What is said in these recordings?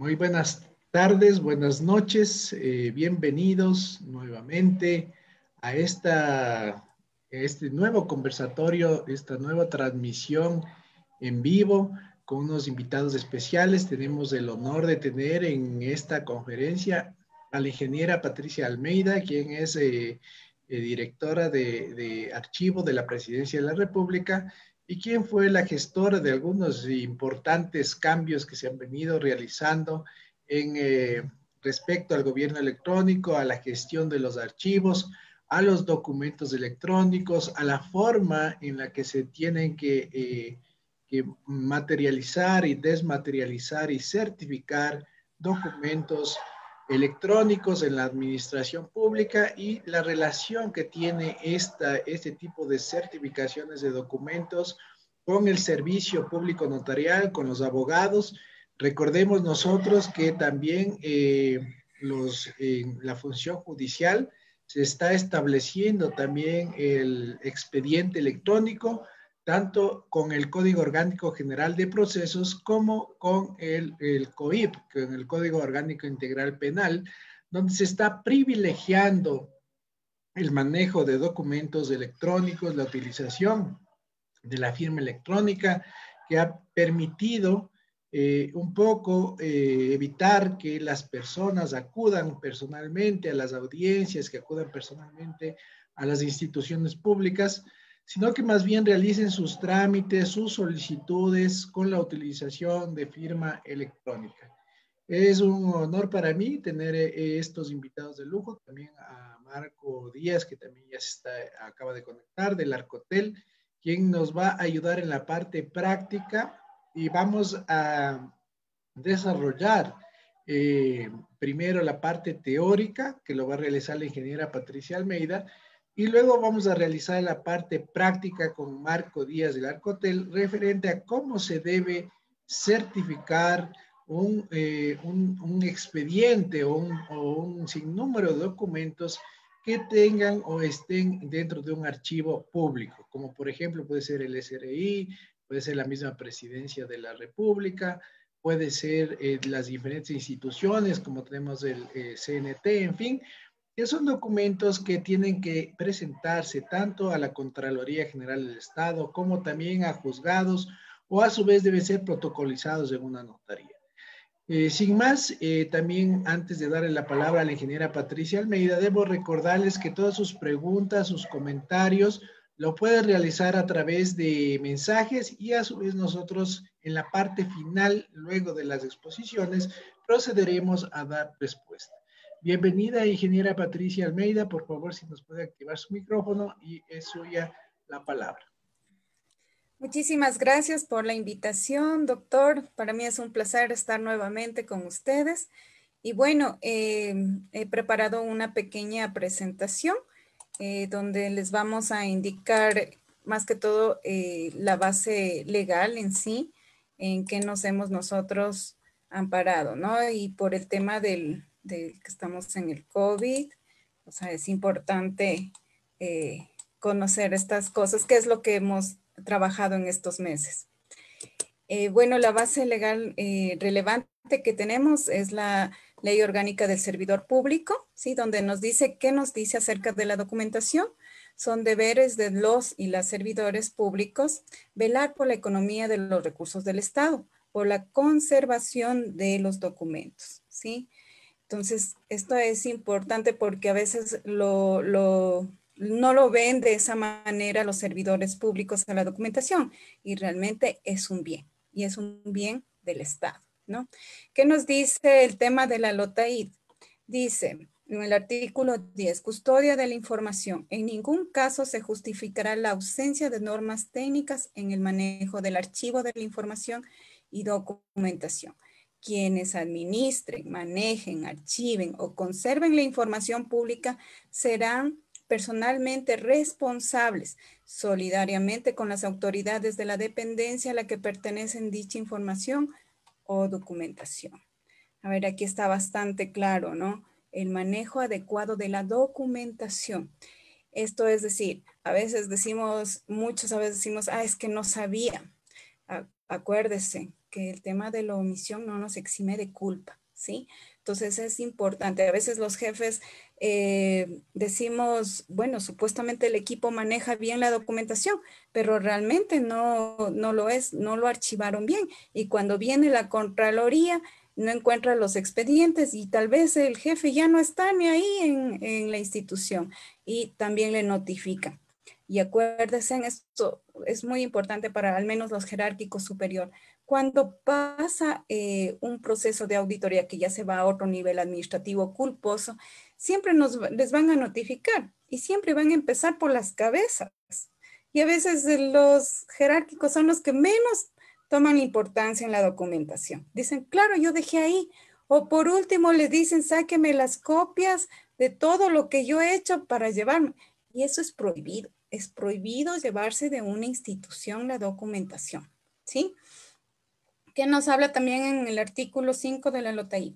Muy buenas tardes, buenas noches, eh, bienvenidos nuevamente a, esta, este nuevo conversatorio, esta nueva transmisión en vivo con unos invitados especiales. Tenemos el honor de tener en esta conferencia a la ingeniera Patricia Almeida, quien es eh, eh, directora de, de archivo de la Presidencia de la República y quién fue la gestora de algunos importantes cambios que se han venido realizando en eh, respecto al gobierno electrónico, a la gestión de los archivos, a los documentos electrónicos, a la forma en la que se tienen que, eh, que materializar y desmaterializar y certificar documentos electrónicos en la administración pública y la relación que tiene este tipo de certificaciones de documentos con el servicio público notarial, con los abogados. Recordemos nosotros que también eh, los, en la función judicial se está estableciendo también el expediente electrónico tanto con el Código Orgánico General de Procesos como con el, el COIP, con el Código Orgánico Integral Penal, donde se está privilegiando el manejo de documentos electrónicos, la utilización de la firma electrónica, que ha permitido eh, un poco eh, evitar que las personas acudan personalmente a las audiencias, que acudan personalmente a las instituciones públicas, sino que más bien realicen sus trámites, sus solicitudes con la utilización de firma electrónica. Es un honor para mí tener eh, estos invitados de lujo, también a Marco Díaz, que también ya se acaba de conectar, del Arcotel, quien nos va a ayudar en la parte práctica y vamos a desarrollar eh, primero la parte teórica, que lo va a realizar la ingeniera Patricia Almeida, y luego vamos a realizar la parte práctica con Marco Díaz del Arcotel referente a cómo se debe certificar un, eh, un, expediente o un, sinnúmero de documentos que tengan o estén dentro de un archivo público, como por ejemplo puede ser el SRI, puede ser la misma presidencia de la República, puede ser eh, las diferentes instituciones, como tenemos el eh, CNT, en fin, que son documentos que tienen que presentarse tanto a la Contraloría General del Estado como también a juzgados o a su vez deben ser protocolizados en una notaría. Eh, sin más, eh, también antes de darle la palabra a la ingeniera Patricia Almeida, debo recordarles que todas sus preguntas, sus comentarios, lo pueden realizar a través de mensajes y a su vez nosotros en la parte final, luego de las exposiciones, procederemos a dar respuesta. Bienvenida, ingeniera Patricia Almeida. Por favor, si nos puede activar su micrófono y es suya la palabra. Muchísimas gracias por la invitación, doctor. Para mí es un placer estar nuevamente con ustedes. Y bueno, eh, he preparado una pequeña presentación eh, donde les vamos a indicar más que todo eh, la base legal en sí, en qué nos hemos nosotros amparado, ¿no? Y por el tema del, de que estamos en el COVID. O sea, es importante eh, conocer estas cosas, qué es lo que hemos trabajado en estos meses. Eh, bueno, la base legal eh, relevante que tenemos es la Ley Orgánica del Servidor Público, ¿sí? donde nos dice qué nos dice acerca de la documentación. Son deberes de los y las servidores públicos velar por la economía de los recursos del Estado, por la conservación de los documentos. ¿sí? Entonces, esto es importante porque a veces no lo ven de esa manera los servidores públicos a la documentación y realmente es un bien y es un bien del Estado. ¿no? ¿Qué nos dice el tema de la LOTAID? Dice, en el artículo 10, custodia de la información. En ningún caso se justificará la ausencia de normas técnicas en el manejo del archivo de la información y documentación quienes administren, manejen, archiven o conserven la información pública serán personalmente responsables, solidariamente con las autoridades de la dependencia a la que pertenecen dicha información o documentación. A ver, aquí está bastante claro, ¿no? El manejo adecuado de la documentación. Esto es decir, a veces decimos, muchas a veces decimos, ah, es que no sabía. Acuérdese, que el tema de la omisión no nos exime de culpa, ¿sí? Entonces es importante. A veces los jefes eh, decimos, bueno, supuestamente el equipo maneja bien la documentación, pero realmente no, no lo es, no lo archivaron bien. Y cuando viene la Contraloría, no encuentra los expedientes y tal vez el jefe ya no está ni ahí en, la institución y también le notifica. Y acuérdense esto, es muy importante para al menos los jerárquicos superior, cuando pasa eh, un proceso de auditoría que ya se va a otro nivel administrativo culposo, siempre nos, les van a notificar y siempre van a empezar por las cabezas. Y a veces los jerárquicos son los que menos toman importancia en la documentación. Dicen, claro, yo dejé ahí. O por último les dicen, sáqueme las copias de todo lo que yo he hecho para llevarme. Y eso es prohibido. Es prohibido llevarse de una institución la documentación. ¿Sí? nos habla también en el artículo 5 de la LOTAI.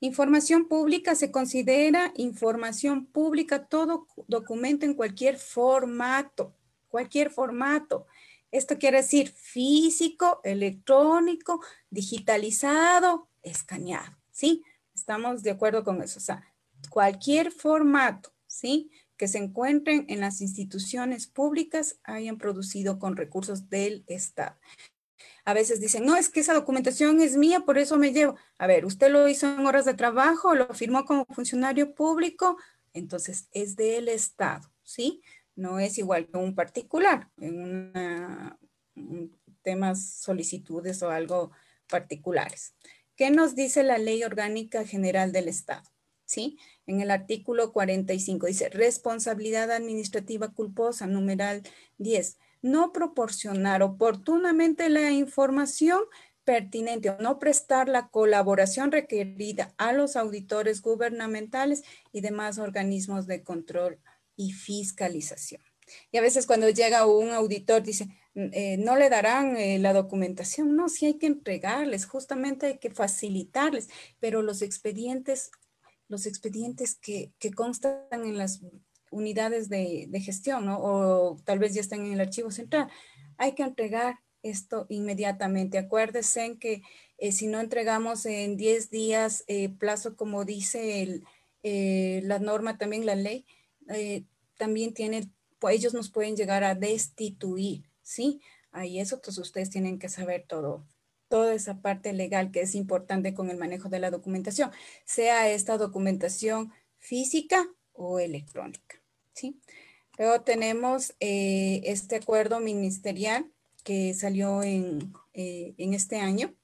Información pública se considera información pública todo documento en cualquier formato, cualquier formato. Esto quiere decir físico, electrónico, digitalizado, escaneado, ¿sí? Estamos de acuerdo con eso. O sea, cualquier formato, ¿sí? Que se encuentren en las instituciones públicas hayan producido con recursos del Estado. A veces dicen, no, es que esa documentación es mía, por eso me llevo. A ver, usted lo hizo en horas de trabajo, lo firmó como funcionario público, entonces es del Estado, ¿sí? No es igual que un particular en temas, solicitudes o algo particulares. ¿Qué nos dice la Ley Orgánica General del Estado? ¿Sí? En el artículo 45 dice responsabilidad administrativa culposa, numeral 10 no proporcionar oportunamente la información pertinente o no prestar la colaboración requerida a los auditores gubernamentales y demás organismos de control y fiscalización. Y a veces cuando llega un auditor dice, mm, eh, no le darán eh, la documentación. No, sí hay que entregarles, justamente hay que facilitarles, pero los expedientes, los expedientes que constan en las unidades de, gestión, ¿no? O tal vez ya están en el archivo central. Hay que entregar esto inmediatamente. Acuérdense en que eh, si no entregamos en 10 días eh, plazo, como dice eh, la norma, también la ley, también tienen, pues, ellos nos pueden llegar a destituir, ¿sí? Ahí eso, pues ustedes tienen que saber todo, toda esa parte legal que es importante con el manejo de la documentación, sea esta documentación física o electrónica. ¿sí? Luego tenemos eh, este acuerdo ministerial que salió en, eh, en este año.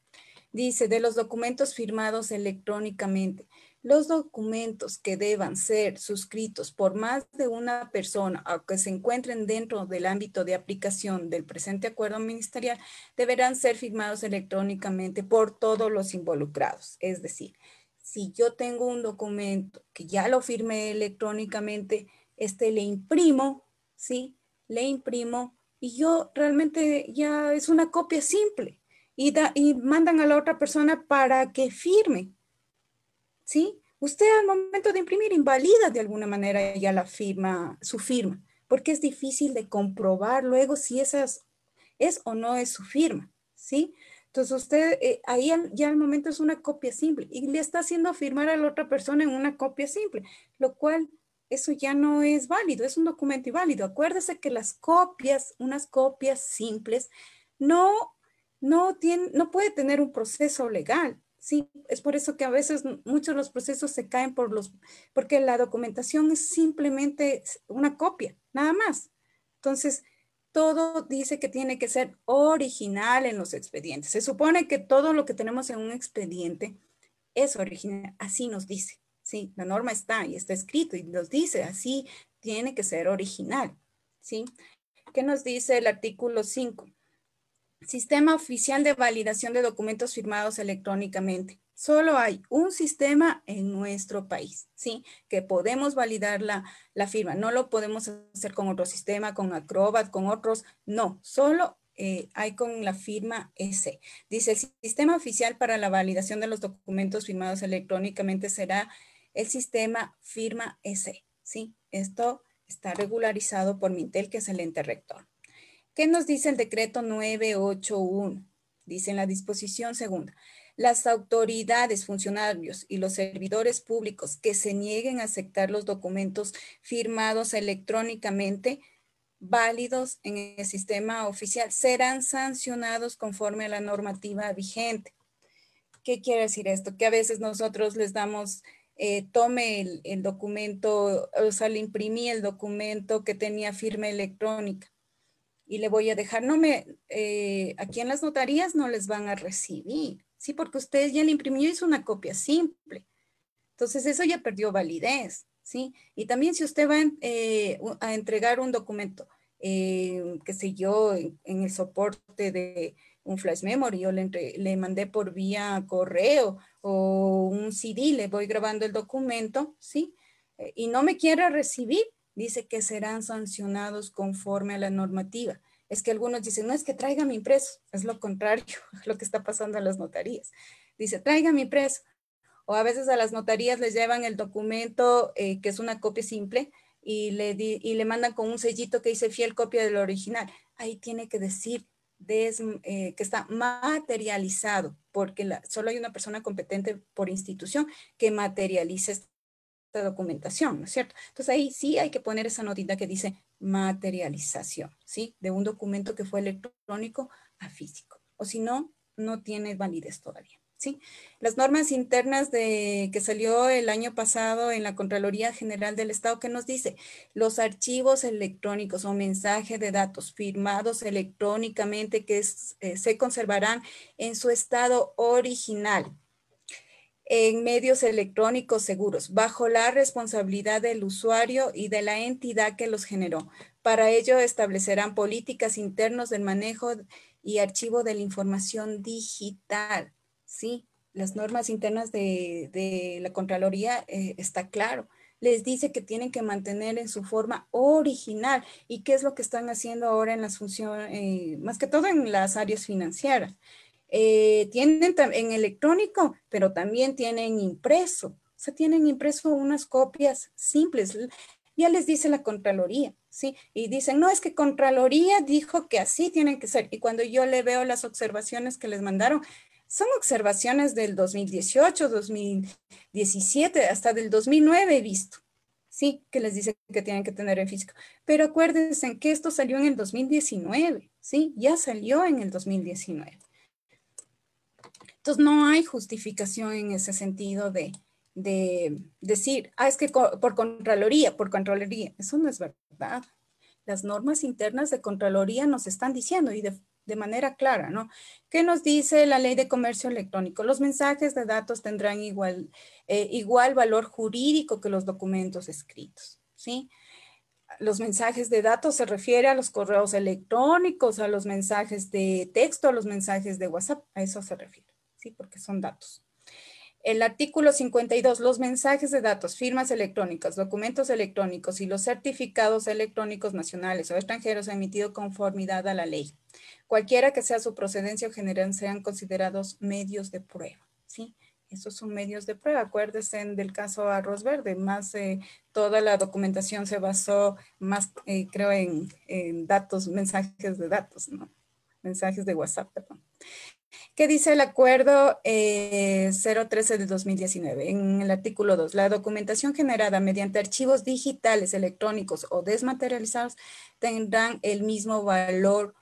Dice, de los documentos firmados electrónicamente, los documentos que deban ser suscritos por más de una persona o que se encuentren dentro del ámbito de aplicación del presente acuerdo ministerial deberán ser firmados electrónicamente por todos los involucrados. Es decir, si yo tengo un documento que ya lo firmé electrónicamente, este, le imprimo, ¿sí? Le imprimo y yo realmente ya es una copia simple y, mandan a la otra persona para que firme, ¿sí? Usted al momento de imprimir invalida de alguna manera ya la firma, su firma, porque es difícil de comprobar luego si esa es o no es su firma, ¿sí? Entonces usted eh, ahí ya al momento es una copia simple y le está haciendo firmar a la otra persona en una copia simple, lo cual eso ya no es válido, es un documento inválido. Acuérdese que las copias, unas copias simples, no, no, no puede tener un proceso legal. Sí, es por eso que a veces muchos de los procesos se caen por los, porque la documentación es simplemente una copia, nada más. Entonces, todo dice que tiene que ser original en los expedientes. Se supone que todo lo que tenemos en un expediente es original, así nos dice. ¿sí? La norma está y está escrito y nos dice, así tiene que ser original, ¿sí? ¿Qué nos dice el artículo 5? Sistema oficial de validación de documentos firmados electrónicamente. Solo hay un sistema en nuestro país, ¿sí? Que podemos validar la, firma. No lo podemos hacer con otro sistema, con Acrobat, con otros. No, solo eh, hay con la firma S. Dice, el sistema oficial para la validación de los documentos firmados electrónicamente será el sistema firma ese, ¿sí? Esto está regularizado por Mintel, que es el ente rector. ¿Qué nos dice el decreto 981? Dice en la disposición segunda, las autoridades, funcionarios y los servidores públicos que se nieguen a aceptar los documentos firmados electrónicamente válidos en el sistema oficial serán sancionados conforme a la normativa vigente. ¿Qué quiere decir esto? Que a veces nosotros les damos eh, tome el, documento, o sea, le imprimí el documento que tenía firma electrónica y le voy a dejar, no me, eh, aquí en las notarías no les van a recibir, ¿sí? Porque ustedes ya le imprimió hizo una copia simple. Entonces eso ya perdió validez, ¿sí? Y también si usted va eh, a entregar un documento eh, qué sé yo, en, el soporte de un flash memory, yo le, le mandé por vía correo o un CD, le voy grabando el documento, ¿sí? Eh, y no me quiera recibir, dice que serán sancionados conforme a la normativa. Es que algunos dicen, no es que traiga mi impreso, es lo contrario a lo que está pasando en las notarías. Dice, traiga mi impreso. O a veces a las notarías les llevan el documento eh, que es una copia simple, y le, y le mandan con un sellito que dice fiel copia del original. Ahí tiene que decir eh, que está materializado, porque la, solo hay una persona competente por institución que materialice esta documentación, ¿no es cierto? Entonces ahí sí hay que poner esa notita que dice materialización, ¿sí? De un documento que fue electrónico a físico, o si no, no tiene validez todavía. Las normas internas de, que salió el año pasado en la Contraloría General del Estado, que nos dice, los archivos electrónicos o mensajes de datos firmados electrónicamente que eh, se conservarán en su estado original en medios electrónicos seguros, bajo la responsabilidad del usuario y de la entidad que los generó. Para ello establecerán políticas internas del manejo y archivo de la información digital Sí, las normas internas de, la Contraloría eh, está claro. Les dice que tienen que mantener en su forma original y qué es lo que están haciendo ahora en las funciones, eh, más que todo en las áreas financieras. Eh, tienen en electrónico, pero también tienen impreso. O sea, tienen impreso unas copias simples. Ya les dice la Contraloría, ¿sí? Y dicen, no, es que Contraloría dijo que así tienen que ser. Y cuando yo le veo las observaciones que les mandaron, son observaciones del 2018, 2017, hasta del 2009 he visto, ¿sí? Que les dicen que tienen que tener en físico. Pero acuérdense que esto salió en el 2019, ¿sí? Ya salió en el 2019. Entonces, no hay justificación en ese sentido de, de decir, ah, es que por Contraloría, por Contraloría. Eso no es verdad. Las normas internas de Contraloría nos están diciendo y de de manera clara, ¿no? ¿Qué nos dice la ley de comercio electrónico? Los mensajes de datos tendrán igual, eh, igual valor jurídico que los documentos escritos, ¿sí? Los mensajes de datos se refiere a los correos electrónicos, a los mensajes de texto, a los mensajes de WhatsApp, a eso se refiere, ¿sí? Porque son datos. El artículo 52, los mensajes de datos, firmas electrónicas, documentos electrónicos y los certificados electrónicos nacionales o extranjeros emitidos conformidad a la ley, cualquiera que sea su procedencia o general, sean considerados medios de prueba. ¿sí? Esos son medios de prueba. Acuérdense del caso Arroz Verde, más eh, toda la documentación se basó más, eh, creo, en, en, datos, mensajes de datos, ¿no? Mensajes de WhatsApp, perdón. ¿Qué dice el acuerdo 013 eh, del 2019? En el artículo 2, la documentación generada mediante archivos digitales, electrónicos o desmaterializados tendrán el mismo valor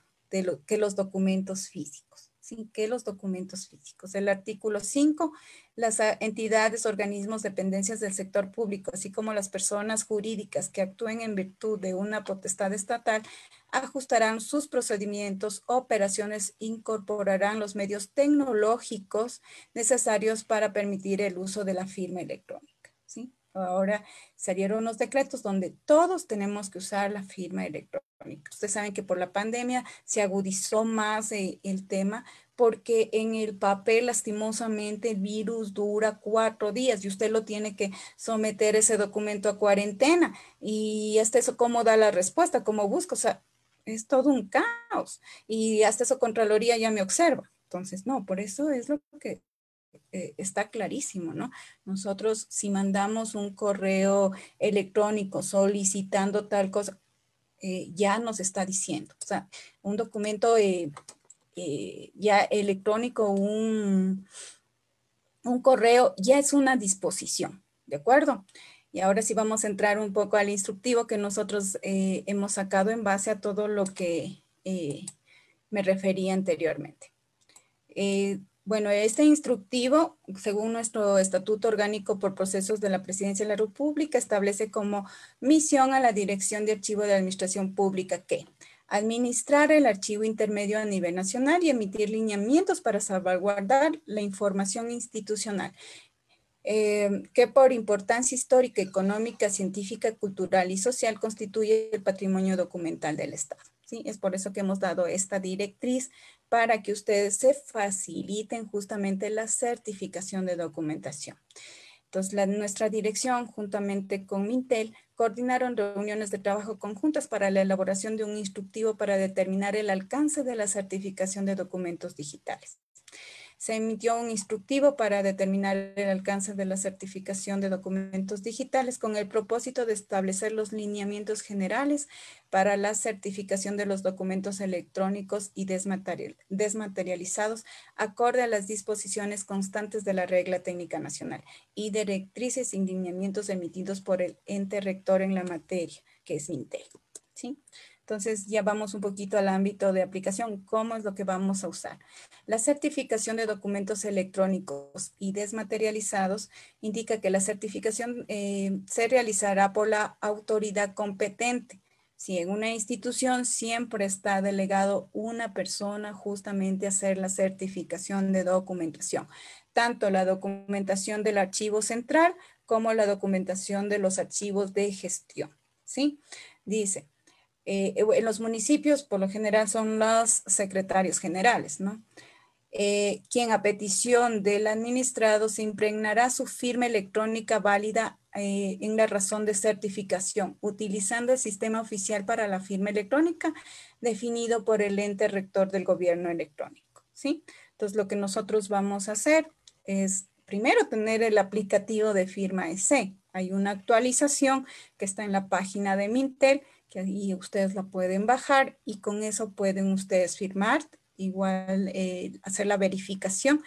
que los documentos físicos sin que los documentos físicos. El artículo 5, las ah, entidades, organismos, dependencias del sector público, así como las personas jurídicas que actúen en virtud de una potestad estatal, ajustarán sus procedimientos, operaciones, incorporarán los medios tecnológicos necesarios para permitir el uso de la firma electrónica. ¿sí? Ahora salieron unos decretos donde todos tenemos que usar la firma electrónica. Ustedes saben que por la pandemia se agudizó más eh, el, tema porque en el papel lastimosamente el virus dura cuatro días y usted lo tiene que someter ese documento a cuarentena. Y hasta eso, ¿cómo da la respuesta? ¿Cómo busca, O sea, es todo un caos. Y hasta eso, Contraloría ya me observa. Entonces, no, por eso es lo que eh, está clarísimo, ¿no? Nosotros si mandamos un correo electrónico solicitando tal cosa, eh, ya nos está diciendo. O sea, un documento eh, eh, ya electrónico, un, un correo, ya es una disposición, ¿de acuerdo? Y ahora sí vamos a entrar un poco al instructivo que nosotros hemos sacado en base a todo lo que me referí anteriormente. Bueno, este instructivo, según nuestro Estatuto Orgánico por Procesos de la Presidencia de la República, establece como misión a la Dirección de Archivo de Administración Pública que administrar el archivo intermedio a nivel nacional y emitir lineamientos para salvaguardar la información institucional, eh, que por importancia histórica, económica, científica, cultural y social constituye el patrimonio documental del Estado. Es por eso que hemos dado esta directriz para que ustedes se faciliten justamente la certificación de documentación. Entonces, nuestra dirección, juntamente con Mintel, coordinaron reuniones de trabajo conjuntas para la elaboración de un instructivo para determinar el alcance de la certificación de documentos digitales se emitió un instructivo para determinar el alcance de la certificación de documentos digitales con el propósito de establecer los lineamientos generales para la certificación de los documentos electrónicos y desmaterializados acorde a las disposiciones constantes de la regla técnica nacional y directrices y lineamientos emitidos por el ente rector en la materia, que es MINTEL, ¿sí? Entonces ya vamos un poquito al ámbito de aplicación, cómo es lo que vamos a usar. La certificación de documentos electrónicos y desmaterializados indica que la certificación eh, se realizará por la autoridad competente. Si en una institución siempre está delegado una persona justamente a hacer la certificación de documentación, tanto la documentación del archivo central como la documentación de los archivos de gestión. ¿sí? Dice, eh, eh, en los municipios por lo general son los secretarios generales, ¿no? Eh, quien a petición del administrado se impregnará su firma electrónica válida en la razón de certificación, utilizando el sistema oficial para la firma electrónica definido por el ente rector del gobierno electrónico, ¿sí? Entonces, lo que nosotros vamos a hacer es primero tener el aplicativo de firma EC. Hay una actualización que está en la página de Mintel, que ahí ustedes la pueden bajar y con eso pueden ustedes firmar, igual eh, hacer la verificación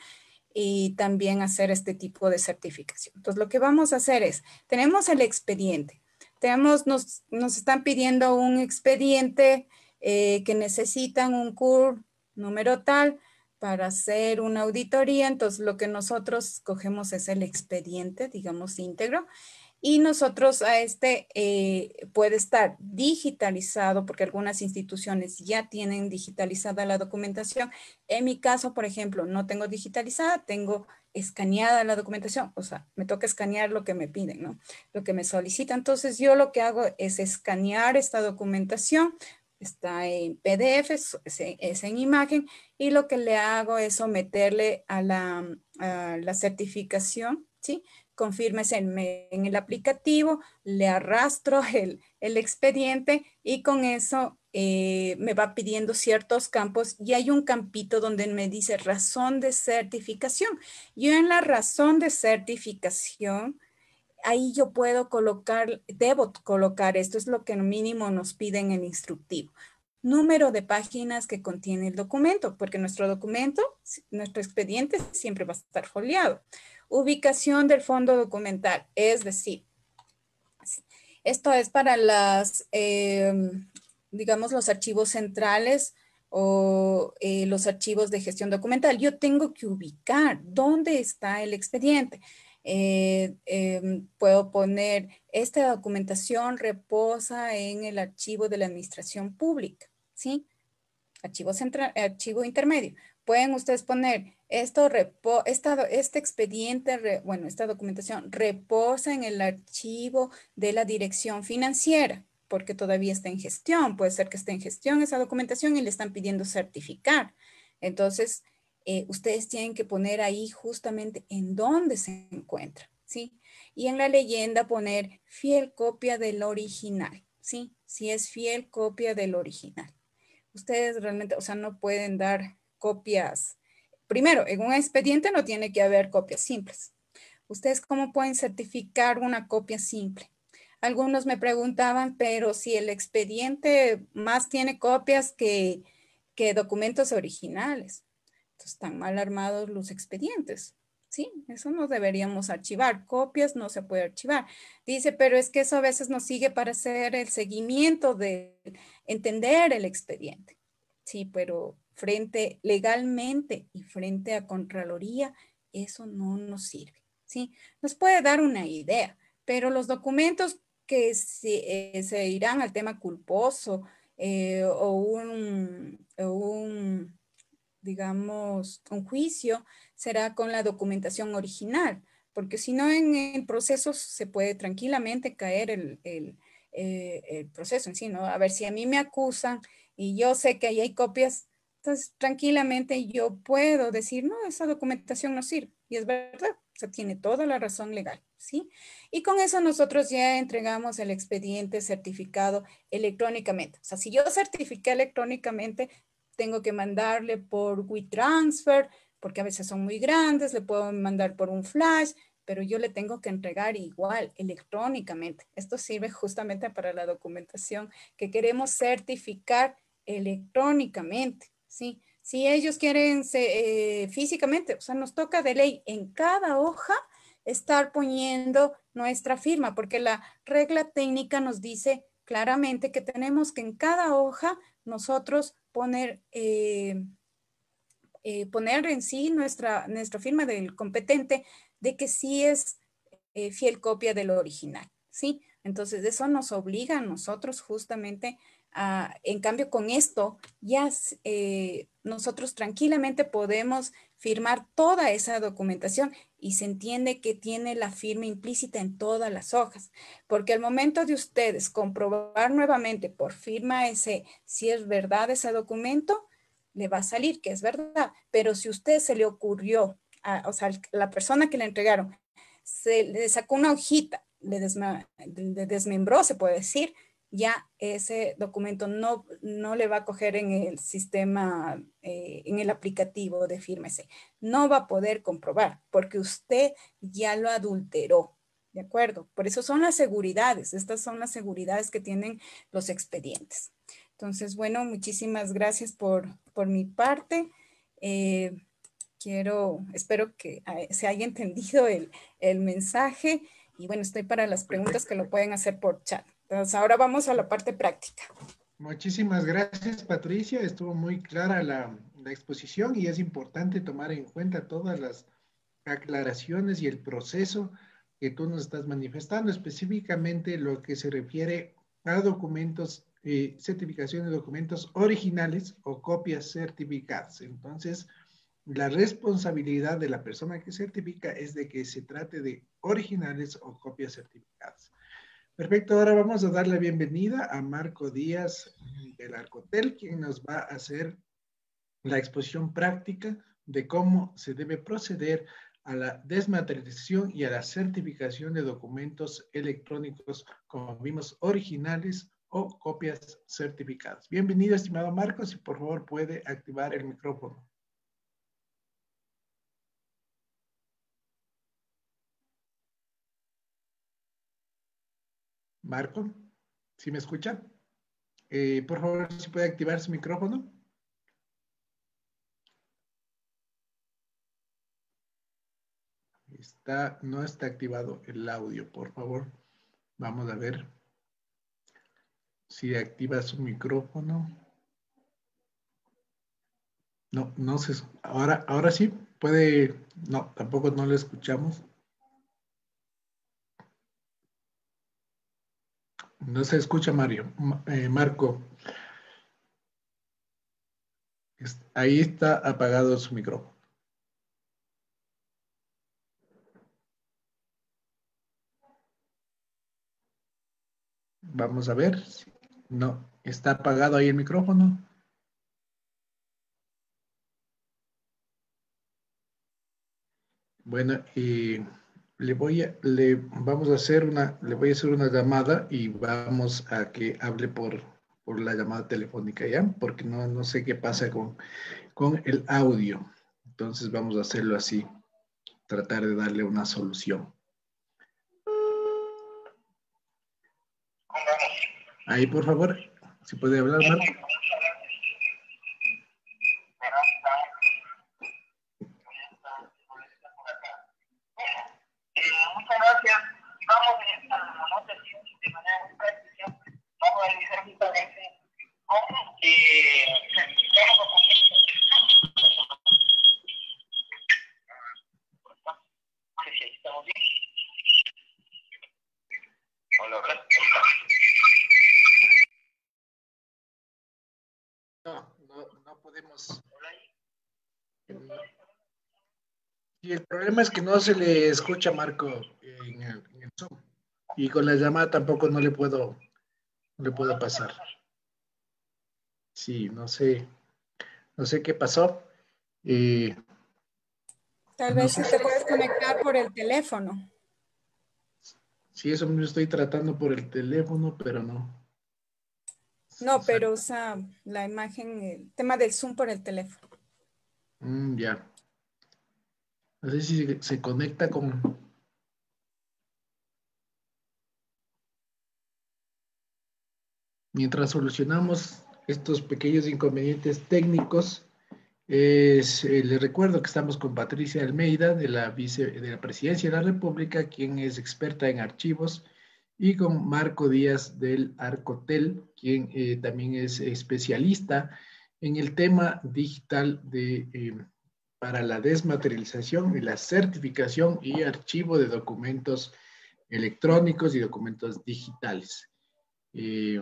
y también hacer este tipo de certificación. Entonces, lo que vamos a hacer es, tenemos el expediente, tenemos, nos, están pidiendo un expediente eh, que necesitan un CUR número tal para hacer una auditoría, entonces lo que nosotros cogemos es el expediente, digamos, íntegro, y nosotros a este eh, puede estar digitalizado porque algunas instituciones ya tienen digitalizada la documentación. En mi caso, por ejemplo, no tengo digitalizada, tengo escaneada la documentación, o sea, me toca escanear lo que me piden, ¿no? Lo que me solicitan. Entonces, yo lo que hago es escanear esta documentación, está en PDF, es en imagen, y lo que le hago es someterle a la, certificación, ¿sí? sí confírmese en, el aplicativo, le arrastro el, expediente y con eso eh, me va pidiendo ciertos campos y hay un campito donde me dice razón de certificación. Yo en la razón de certificación, ahí yo puedo colocar, debo colocar, esto es lo que mínimo nos piden en el instructivo número de páginas que contiene el documento, porque nuestro documento, nuestro expediente siempre va a estar foliado. Ubicación del fondo documental, es decir, esto es para las, em, digamos, los archivos centrales o eh, los archivos de gestión documental. Yo tengo que ubicar dónde está el expediente. Eh, em, puedo poner, esta documentación reposa en el archivo de la administración pública, ¿sí? Archivo, central, archivo intermedio pueden ustedes poner esto este expediente, bueno, esta documentación reposa en el archivo de la dirección financiera porque todavía está en gestión. Puede ser que esté en gestión esa documentación y le están pidiendo certificar. Entonces, eh, ustedes tienen que poner ahí justamente en dónde se encuentra, ¿sí? Y en la leyenda poner fiel copia del original, ¿sí? Si es fiel copia del original. Ustedes realmente, o sea, no pueden dar copias. Primero, en un expediente no tiene que haber copias simples. ¿Ustedes cómo pueden certificar una copia simple? Algunos me preguntaban, pero si el expediente más tiene copias que, que documentos originales. están mal armados los expedientes. Sí, eso no deberíamos archivar. Copias no se puede archivar. Dice, pero es que eso a veces nos sigue para hacer el seguimiento de entender el expediente. Sí, pero frente legalmente y frente a Contraloría, eso no nos sirve. ¿sí? Nos puede dar una idea, pero los documentos que se, eh, irán al tema culposo eh, o, un, digamos, un juicio será con la documentación original, porque si no en el proceso se puede tranquilamente caer el, el eh, proceso en sí, ¿no? A ver, si a mí me acusan y yo sé que ahí hay copias entonces, tranquilamente yo puedo decir, no, esa documentación no sirve. Y es verdad, se tiene toda la razón legal, ¿sí? Y con eso nosotros ya entregamos el expediente certificado electrónicamente. O sea, si yo certifique electrónicamente, tengo que mandarle por WeTransfer, porque a veces son muy grandes, le puedo mandar por un flash, pero yo le tengo que entregar igual electrónicamente. Esto sirve justamente para la documentación que queremos certificar electrónicamente. Sí, si ellos quieren eh, físicamente, o sea, nos toca de ley en cada hoja estar poniendo nuestra firma, porque la regla técnica nos dice claramente que tenemos que en cada hoja nosotros poner, eh, eh, en sí nuestra, nuestra firma del competente de que sí es fiel copia del original, ¿sí? Entonces, eso nos obliga a nosotros justamente Ah, en cambio, con esto ya eh, nosotros tranquilamente podemos firmar toda esa documentación y se entiende que tiene la firma implícita en todas las hojas, porque al momento de ustedes comprobar nuevamente por firma ese, si es verdad ese documento, le va a salir que es verdad, pero si a usted se le ocurrió, o sea, la persona que le entregaron, se le sacó una hojita, le desmembró, se puede decir, ya ese documento no, no le va a coger en el sistema, eh, en el aplicativo de Fírmese. No va a poder comprobar porque usted ya lo adulteró. ¿De acuerdo? Por eso son las seguridades. Estas son las seguridades que tienen los expedientes. Entonces, bueno, muchísimas gracias por, mi parte. Eh, quiero, espero que se haya entendido el mensaje y bueno, estoy para las preguntas que lo pueden hacer por chat. Entonces, ahora vamos a la parte práctica. Muchísimas gracias, Patricia. Estuvo muy clara la, exposición y es importante tomar en cuenta todas las aclaraciones y el proceso que tú nos estás manifestando, específicamente lo que se refiere a documentos, eh, certificación de documentos originales o copias certificadas. Entonces, la responsabilidad de la persona que certifica es de que se trate de originales o copias certificadas. Perfecto, ahora vamos a dar la bienvenida a Marco Díaz mm, del Arcotel, quien nos va a hacer la exposición práctica de cómo se debe proceder a la desmaterialización y a la certificación de documentos electrónicos, como vimos, originales o copias certificadas. Bienvenido, estimado Marcos, y por favor puede activar el micrófono. Marco, ¿sí me escucha? Eh, por favor, si puede activar su micrófono. Está, no está activado el audio, por favor. Vamos a ver si activa su micrófono. No, no se. Ahora, ahora sí puede. No, tampoco no lo escuchamos. No se escucha Mario, eh, Marco. Ahí está apagado su micrófono. Vamos a ver. No, está apagado ahí el micrófono. Bueno, y le voy a, le vamos a hacer una, le voy a hacer una llamada y vamos a que hable por, por la llamada telefónica, ¿ya? Porque no, no sé qué pasa con, con el audio. Entonces vamos a hacerlo así, tratar de darle una solución. Ahí, por favor, si puede hablar, que no se le escucha Marco en el, Zoom. Y con la llamada tampoco no le puedo, le puedo pasar. Sí, no sé, no sé qué pasó. Eh, Tal vez si te puedes conectar por el teléfono. Sí, eso me estoy tratando por el teléfono, pero no. No, pero usa la imagen, el tema del Zoom por el teléfono. Mm, ya. No sé si se conecta con... Mientras solucionamos estos pequeños inconvenientes técnicos, les eh, recuerdo que estamos con Patricia Almeida de la, Vice, de la Presidencia de la República, quien es experta en archivos, y con Marco Díaz del Arcotel, quien eh, también es especialista en el tema digital de, eh, para la desmaterialización y la certificación y archivo de documentos electrónicos y documentos digitales. Eh,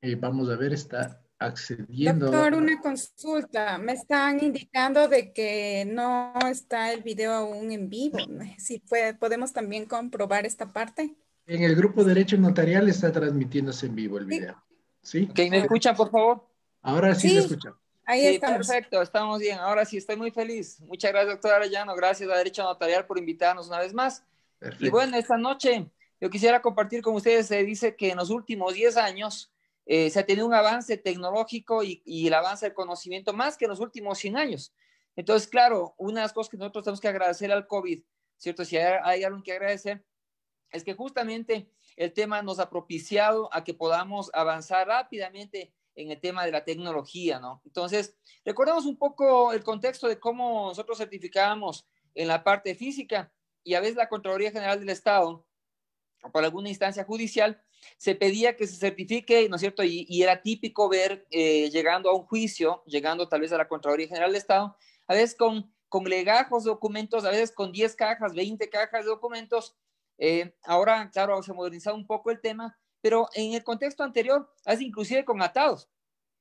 eh, vamos a ver, está accediendo. Doctor, una consulta. Me están indicando de que no está el video aún en vivo. Si puede, podemos también comprobar esta parte. En el grupo Derecho Notarial está transmitiéndose en vivo el video. ¿Sí? ¿Que me escucha, por favor? Ahora sí, sí. me escuchan. Ahí estamos. Perfecto, estamos bien. Ahora sí, estoy muy feliz. Muchas gracias, doctor Arellano. Gracias a Derecho Notarial por invitarnos una vez más. Y bueno, esta noche yo quisiera compartir con ustedes, se dice que en los últimos 10 años eh, se ha tenido un avance tecnológico y, el avance del conocimiento más que en los últimos 100 años. Entonces, claro, una de las cosas que nosotros tenemos que agradecer al COVID, ¿cierto? Si hay, hay algo que agradecer, es que justamente el tema nos ha propiciado a que podamos avanzar rápidamente en el tema de la tecnología, ¿no? Entonces, recordemos un poco el contexto de cómo nosotros certificábamos en la parte física y a veces la Contraloría General del Estado o por alguna instancia judicial se pedía que se certifique, ¿no es cierto? Y, era típico ver eh, llegando a un juicio, llegando tal vez a la Contraloría General del Estado, a veces con, con legajos documentos, a veces con 10 cajas, 20 cajas de documentos. Eh, ahora, claro, se ha modernizado un poco el tema, pero en el contexto anterior, hace inclusive con atados.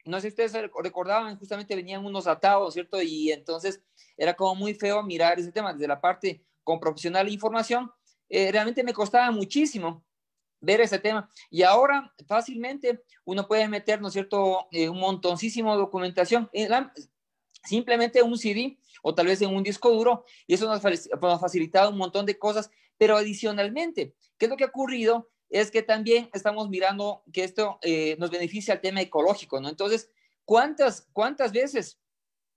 No sé si ustedes recordaban, justamente venían unos atados, ¿cierto? Y entonces era como muy feo mirar ese tema desde la parte con profesional información. Eh, realmente me costaba muchísimo ver ese tema. Y ahora fácilmente uno puede meter, ¿no es cierto?, eh, un montoncísimo de documentación, en eh, simplemente un CD o tal vez en un disco duro, y eso nos ha facilitado un montón de cosas, pero adicionalmente, ¿qué es lo que ha ocurrido? es que también estamos mirando que esto eh, nos beneficia al tema ecológico, ¿no? Entonces, ¿cuántas, cuántas veces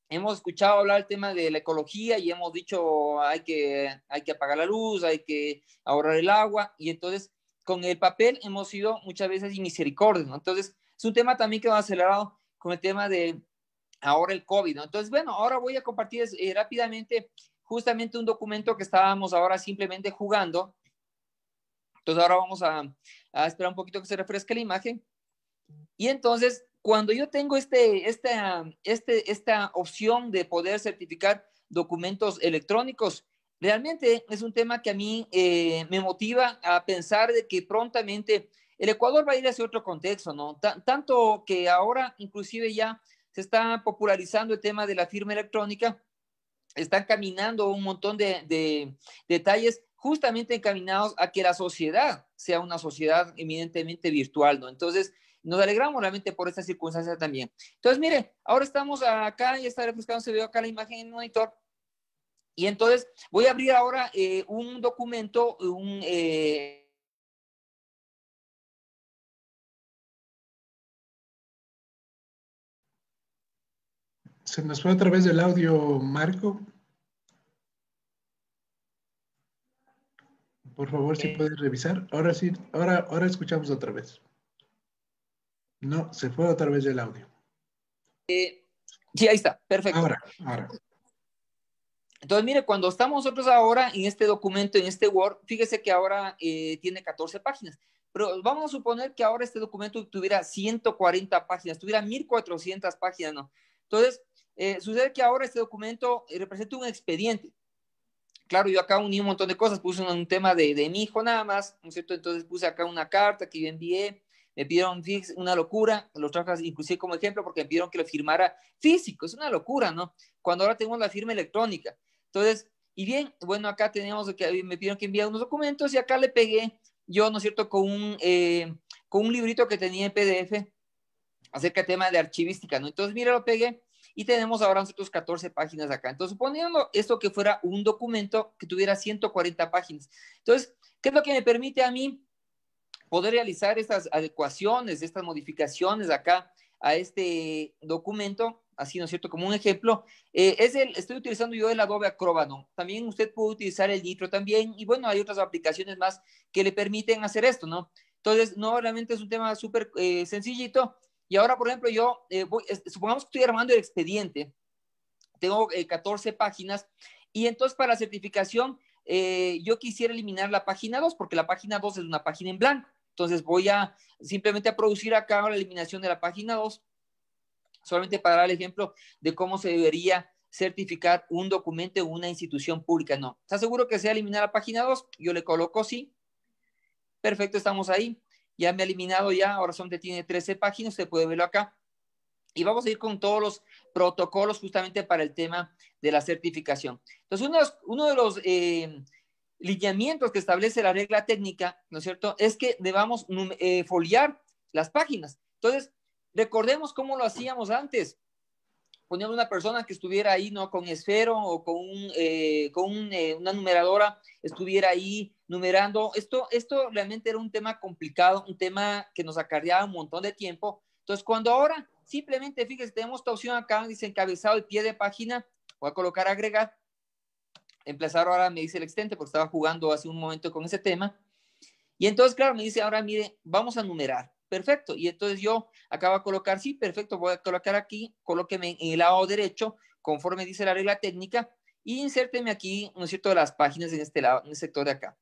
hemos escuchado hablar el tema de la ecología y hemos dicho hay que, hay que apagar la luz, hay que ahorrar el agua y entonces con el papel hemos sido muchas veces inmisericordios, ¿no? Entonces, es un tema también que va acelerado con el tema de ahora el COVID, ¿no? Entonces, bueno, ahora voy a compartir eh, rápidamente justamente un documento que estábamos ahora simplemente jugando entonces ahora vamos a, esperar un poquito que se refresque la imagen. Y entonces, cuando yo tengo este, esta, um, este, esta opción de poder certificar documentos electrónicos, realmente es un tema que a mí eh, me motiva a pensar de que prontamente el Ecuador va a ir hacia otro contexto, ¿no? tanto que ahora inclusive ya se está popularizando el tema de la firma electrónica, están caminando un montón de detalles justamente encaminados a que la sociedad sea una sociedad eminentemente virtual, ¿no? Entonces, nos alegramos realmente por esta circunstancia también. Entonces, mire, ahora estamos acá, ya está refrescando, se ve acá la imagen en el monitor. Y entonces voy a abrir ahora eh, un documento, un... Eh, se nos fue a través del audio, Marco. Por favor, si puedes revisar. Ahora sí, ahora, ahora escuchamos otra vez. No, se fue otra vez el audio. Eh, sí, ahí está, perfecto. Ahora, ahora. Entonces, mire, cuando estamos nosotros ahora en este documento, en este Word, fíjese que ahora eh, tiene 14 páginas. Pero vamos a suponer que ahora este documento tuviera 140 páginas, tuviera 1400 páginas, ¿no? Entonces, eh, sucede que ahora este documento representa un expediente claro, yo acá uní un montón de cosas, puse un, tema de, mi hijo nada más, ¿no es cierto? Entonces puse acá una carta que yo envié, me pidieron una locura, lo trajo inclusive como ejemplo porque me pidieron que lo firmara físico, es una locura, ¿no? Cuando ahora tenemos la firma electrónica. Entonces, y bien, bueno, acá tenemos que me pidieron que enviara unos documentos y acá le pegué yo, ¿no es cierto?, con eh, con un librito que tenía en PDF acerca del tema de archivística, ¿no? Entonces, mira, lo pegué y tenemos ahora nosotros 14 páginas acá. Entonces, suponiendo esto que fuera un documento que tuviera 140 páginas. Entonces, ¿qué es lo que me permite a mí poder realizar estas adecuaciones, estas modificaciones acá a este documento? Así, ¿no es cierto? Como un ejemplo, eh, es el, estoy utilizando yo el Adobe Acrobat. También usted puede utilizar el Nitro también. Y bueno, hay otras aplicaciones más que le permiten hacer esto, ¿no? Entonces, no, realmente es un tema súper eh, sencillito y ahora, por ejemplo, yo, eh, voy, supongamos que estoy armando el expediente, tengo 14 eh, páginas, y entonces para la certificación eh, yo quisiera eliminar la página 2, porque la página 2 es una página en blanco. Entonces voy a simplemente a producir acá la eliminación de la página 2, solamente para dar el ejemplo de cómo se debería certificar un documento en una institución pública. No, ¿está seguro que sea eliminar la página 2? Yo le coloco sí. Perfecto, estamos ahí ya me ha eliminado ya, ahora solamente tiene 13 páginas, se puede verlo acá. Y vamos a ir con todos los protocolos justamente para el tema de la certificación. Entonces, uno de los, eh, lineamientos que establece la regla técnica, ¿no es cierto?, es que debamos eh, foliar las páginas. Entonces, recordemos cómo lo hacíamos antes. poniendo una persona que estuviera ahí, ¿no?, con esfero o con, eh, con una numeradora, estuviera ahí numerando. Esto, esto realmente era un tema complicado, un tema que nos acarreaba un montón de tiempo. Entonces, cuando ahora simplemente, fíjense, tenemos esta opción acá, dice encabezado el pie de página, voy a colocar agregar. Emplazar ahora me dice el extente porque estaba jugando hace un momento con ese tema. Y entonces, claro, me dice ahora, mire, vamos a numerar. Perfecto. Y entonces yo acabo a colocar, sí, perfecto, voy a colocar aquí, colóqueme en el lado derecho, conforme dice la regla técnica, y e insérteme aquí, ¿no es cierto?, de las páginas en este lado, en el sector de acá.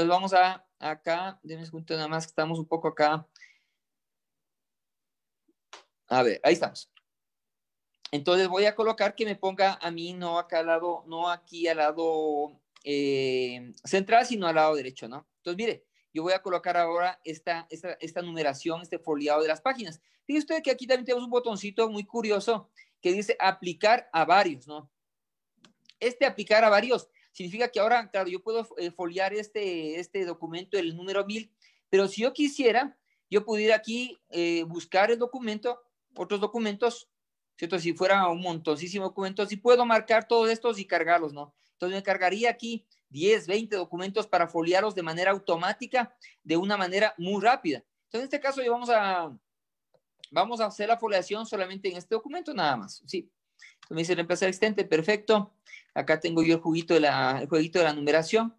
Entonces vamos a acá, Déjenme un nada más que estamos un poco acá. A ver, ahí estamos. Entonces voy a colocar que me ponga a mí no acá al lado, no aquí al lado eh, central, sino al lado derecho, ¿no? Entonces, mire, yo voy a colocar ahora esta, esta, numeración, este foliado de las páginas. Fíjese usted que aquí también tenemos un botoncito muy curioso que dice aplicar a varios, ¿no? Este aplicar a varios significa que ahora, claro, yo puedo eh, foliar este, este documento, el número 1000, pero si yo quisiera, yo pudiera aquí eh, buscar el documento, otros documentos, ¿cierto? Si fuera un montoncísimo documentos, si puedo marcar todos estos y cargarlos, ¿no? Entonces me cargaría aquí 10, 20 documentos para foliarlos de manera automática, de una manera muy rápida. Entonces en este caso yo vamos a, vamos a hacer la foliación solamente en este documento nada más, ¿sí? me dice reemplazar existente, perfecto. Acá tengo yo el, juguito de la, el jueguito de la numeración.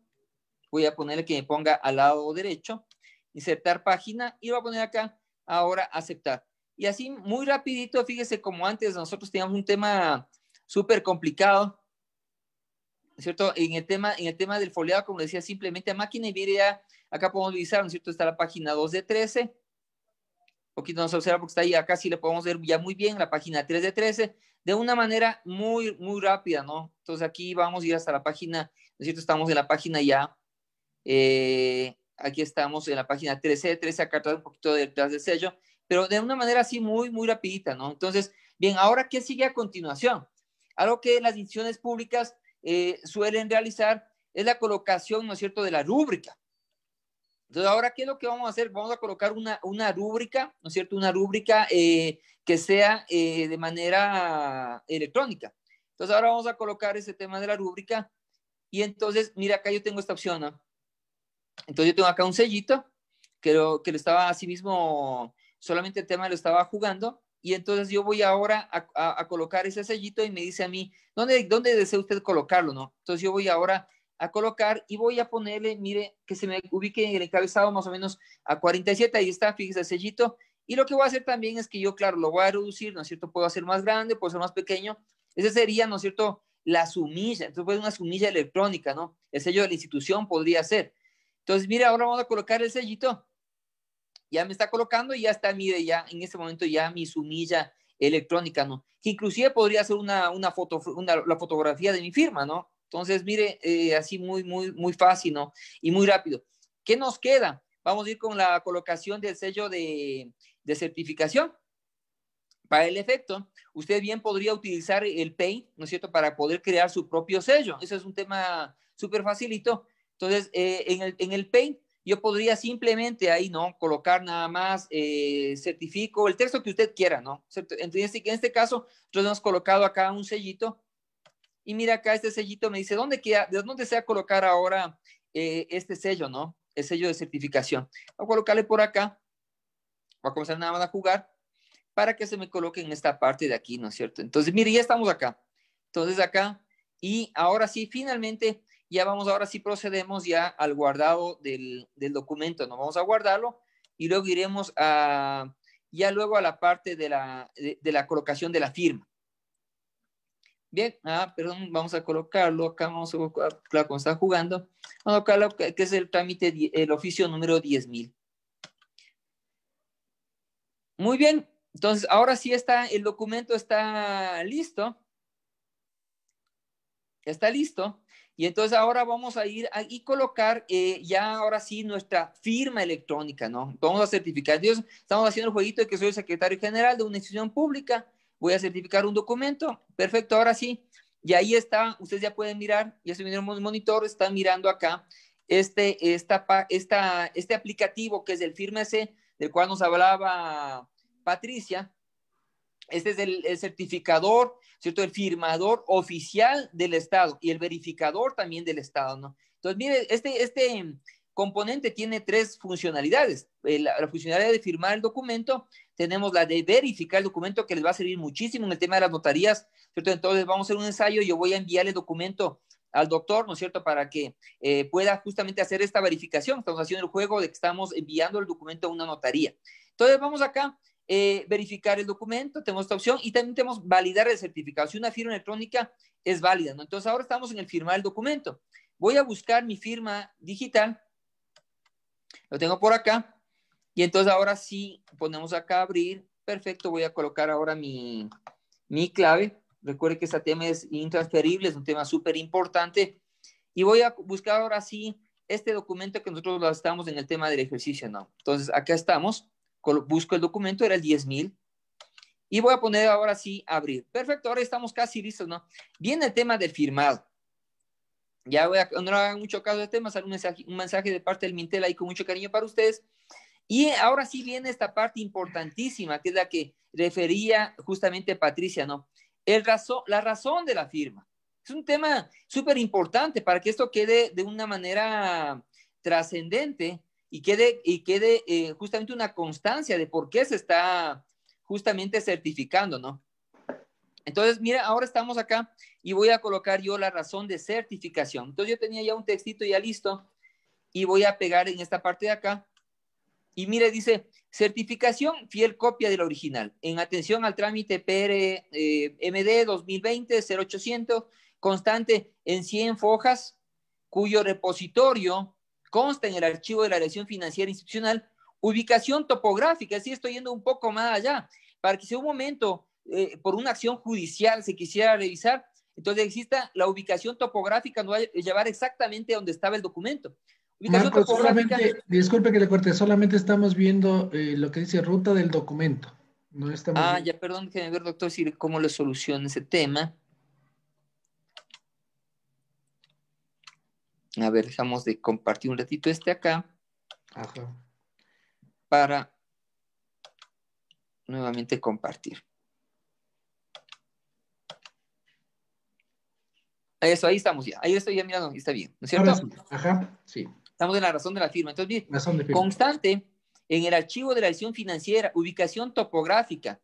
Voy a ponerle que me ponga al lado derecho, insertar página y voy a poner acá, ahora aceptar. Y así muy rapidito, fíjese como antes nosotros teníamos un tema súper complicado, ¿cierto? En el, tema, en el tema del foliado, como decía, simplemente máquina y vida. acá podemos visualizar, cierto? Está la página 2 de 13, poquito nos observa porque está ahí, acá sí le podemos ver ya muy bien la página 3 de 13, de una manera muy, muy rápida, ¿no? Entonces aquí vamos a ir hasta la página, ¿no es cierto? Estamos en la página ya, eh, aquí estamos en la página 13 de 13, acá atrás un poquito detrás del sello, pero de una manera así muy, muy rapidita, ¿no? Entonces, bien, ahora, ¿qué sigue a continuación? Algo que las instituciones públicas eh, suelen realizar es la colocación, ¿no es cierto?, de la rúbrica. Entonces, ahora, ¿qué es lo que vamos a hacer? Vamos a colocar una, una rúbrica, ¿no es cierto? Una rúbrica eh, que sea eh, de manera electrónica. Entonces, ahora vamos a colocar ese tema de la rúbrica. Y entonces, mira, acá yo tengo esta opción. ¿no? Entonces, yo tengo acá un sellito que lo, que lo estaba así mismo, solamente el tema lo estaba jugando. Y entonces yo voy ahora a, colocar ese sellito y me dice a mí, ¿dónde, ¿dónde desea usted colocarlo? ¿no? Entonces yo voy ahora a colocar y voy a ponerle, mire, que se me ubique en el encabezado más o menos a 47, ahí está, fíjese el sellito. Y lo que voy a hacer también es que yo, claro, lo voy a reducir, ¿no es cierto? Puedo hacer más grande, puedo hacer más pequeño. Ese sería, ¿no es cierto? La sumilla, entonces puede una sumilla electrónica, ¿no? El sello de la institución podría ser. Entonces, mire, ahora vamos a colocar el sellito. Ya me está colocando y ya está, mire, ya en este momento ya mi sumilla electrónica, ¿no? Que inclusive podría ser una, una foto, una, la fotografía de mi firma, ¿no? Entonces, mire, eh, así muy, muy, muy fácil, ¿no? Y muy rápido. ¿Qué nos queda? Vamos a ir con la colocación del sello de, certificación. Para el efecto, usted bien podría utilizar el Paint, ¿no es cierto?, para poder crear su propio sello. eso es un tema súper facilito. Entonces, eh, en, el, en el Paint, yo podría simplemente ahí, ¿no? Colocar nada más, eh, certifico el texto que usted quiera, ¿no? Entonces, este, en este caso, nosotros hemos colocado acá un sellito y mira acá este sellito, me dice, ¿dónde, queda, de dónde colocar ahora eh, este sello, no? El sello de certificación. Voy a colocarle por acá. Voy a comenzar nada más a jugar para que se me coloque en esta parte de aquí, ¿no es cierto? Entonces, mire, ya estamos acá. Entonces, acá. Y ahora sí, finalmente, ya vamos, ahora sí procedemos ya al guardado del, documento, ¿no? Vamos a guardarlo y luego iremos a, ya luego a la parte de la, de la colocación de la firma. Bien, ah, perdón, vamos a colocarlo, acá vamos a colocar, está jugando, vamos a colocarlo, que es el trámite, el oficio número 10.000. Muy bien, entonces ahora sí está, el documento está listo. Está listo. Y entonces ahora vamos a ir y colocar eh, ya ahora sí nuestra firma electrónica, ¿no? Vamos a certificar. Dios, estamos haciendo el jueguito de que soy el secretario general de una institución pública voy a certificar un documento, perfecto, ahora sí. Y ahí está, ustedes ya pueden mirar, ya se en el monitor, están mirando acá este, esta, este aplicativo que es el C del cual nos hablaba Patricia. Este es el, certificador, ¿cierto? El firmador oficial del Estado y el verificador también del Estado, ¿no? Entonces, mire, este, este, componente tiene tres funcionalidades. Eh, la, funcionalidad de firmar el documento, tenemos la de verificar el documento que les va a servir muchísimo en el tema de las notarías, ¿cierto? Entonces vamos a hacer un ensayo, yo voy a enviar el documento al doctor, ¿no es cierto?, para que eh, pueda justamente hacer esta verificación. Estamos haciendo el juego de que estamos enviando el documento a una notaría. Entonces vamos acá, eh, verificar el documento, tenemos esta opción y también tenemos validar el certificado. Si una firma electrónica es válida, ¿no? Entonces ahora estamos en el firmar el documento. Voy a buscar mi firma digital lo tengo por acá. Y entonces ahora sí ponemos acá abrir. Perfecto, voy a colocar ahora mi, mi clave. Recuerde que este tema es intransferible, es un tema súper importante. Y voy a buscar ahora sí este documento que nosotros lo estamos en el tema del ejercicio, ¿no? Entonces acá estamos. Busco el documento, era el 10.000. Y voy a poner ahora sí abrir. Perfecto, ahora estamos casi listos, ¿no? Viene el tema de firmar ya voy no hagan mucho caso de este, temas, más un mensaje, de parte del Mintel ahí con mucho cariño para ustedes. Y ahora sí viene esta parte importantísima, que es la que refería justamente Patricia, ¿no? El razón, la razón de la firma. Es un tema súper importante para que esto quede de una manera trascendente y quede, y quede eh, justamente una constancia de por qué se está justamente certificando, ¿no? Entonces, mira, ahora estamos acá y voy a colocar yo la razón de certificación. Entonces, yo tenía ya un textito ya listo y voy a pegar en esta parte de acá. Y mire, dice, certificación fiel copia del original. En atención al trámite PRMD eh, 2020-0800, constante en 100 fojas, cuyo repositorio consta en el archivo de la Dirección Financiera Institucional, ubicación topográfica, así estoy yendo un poco más allá, para que sea un momento eh, por una acción judicial se quisiera revisar, entonces exista la ubicación topográfica, no va a eh, llevar exactamente a donde estaba el documento. disculpe que le corte, solamente estamos viendo eh, lo que dice ruta del documento. No estamos ah, ya, perdón, déjeme ver, doctor, si, cómo le soluciona ese tema. A ver, dejamos de compartir un ratito este acá. Ajá. Para nuevamente compartir. Eso, ahí estamos ya. Ahí estoy ya mirando, está bien, ¿no es cierto? Ajá, sí. Estamos en la razón de la firma. Entonces, constante en el archivo de la edición financiera, ubicación topográfica,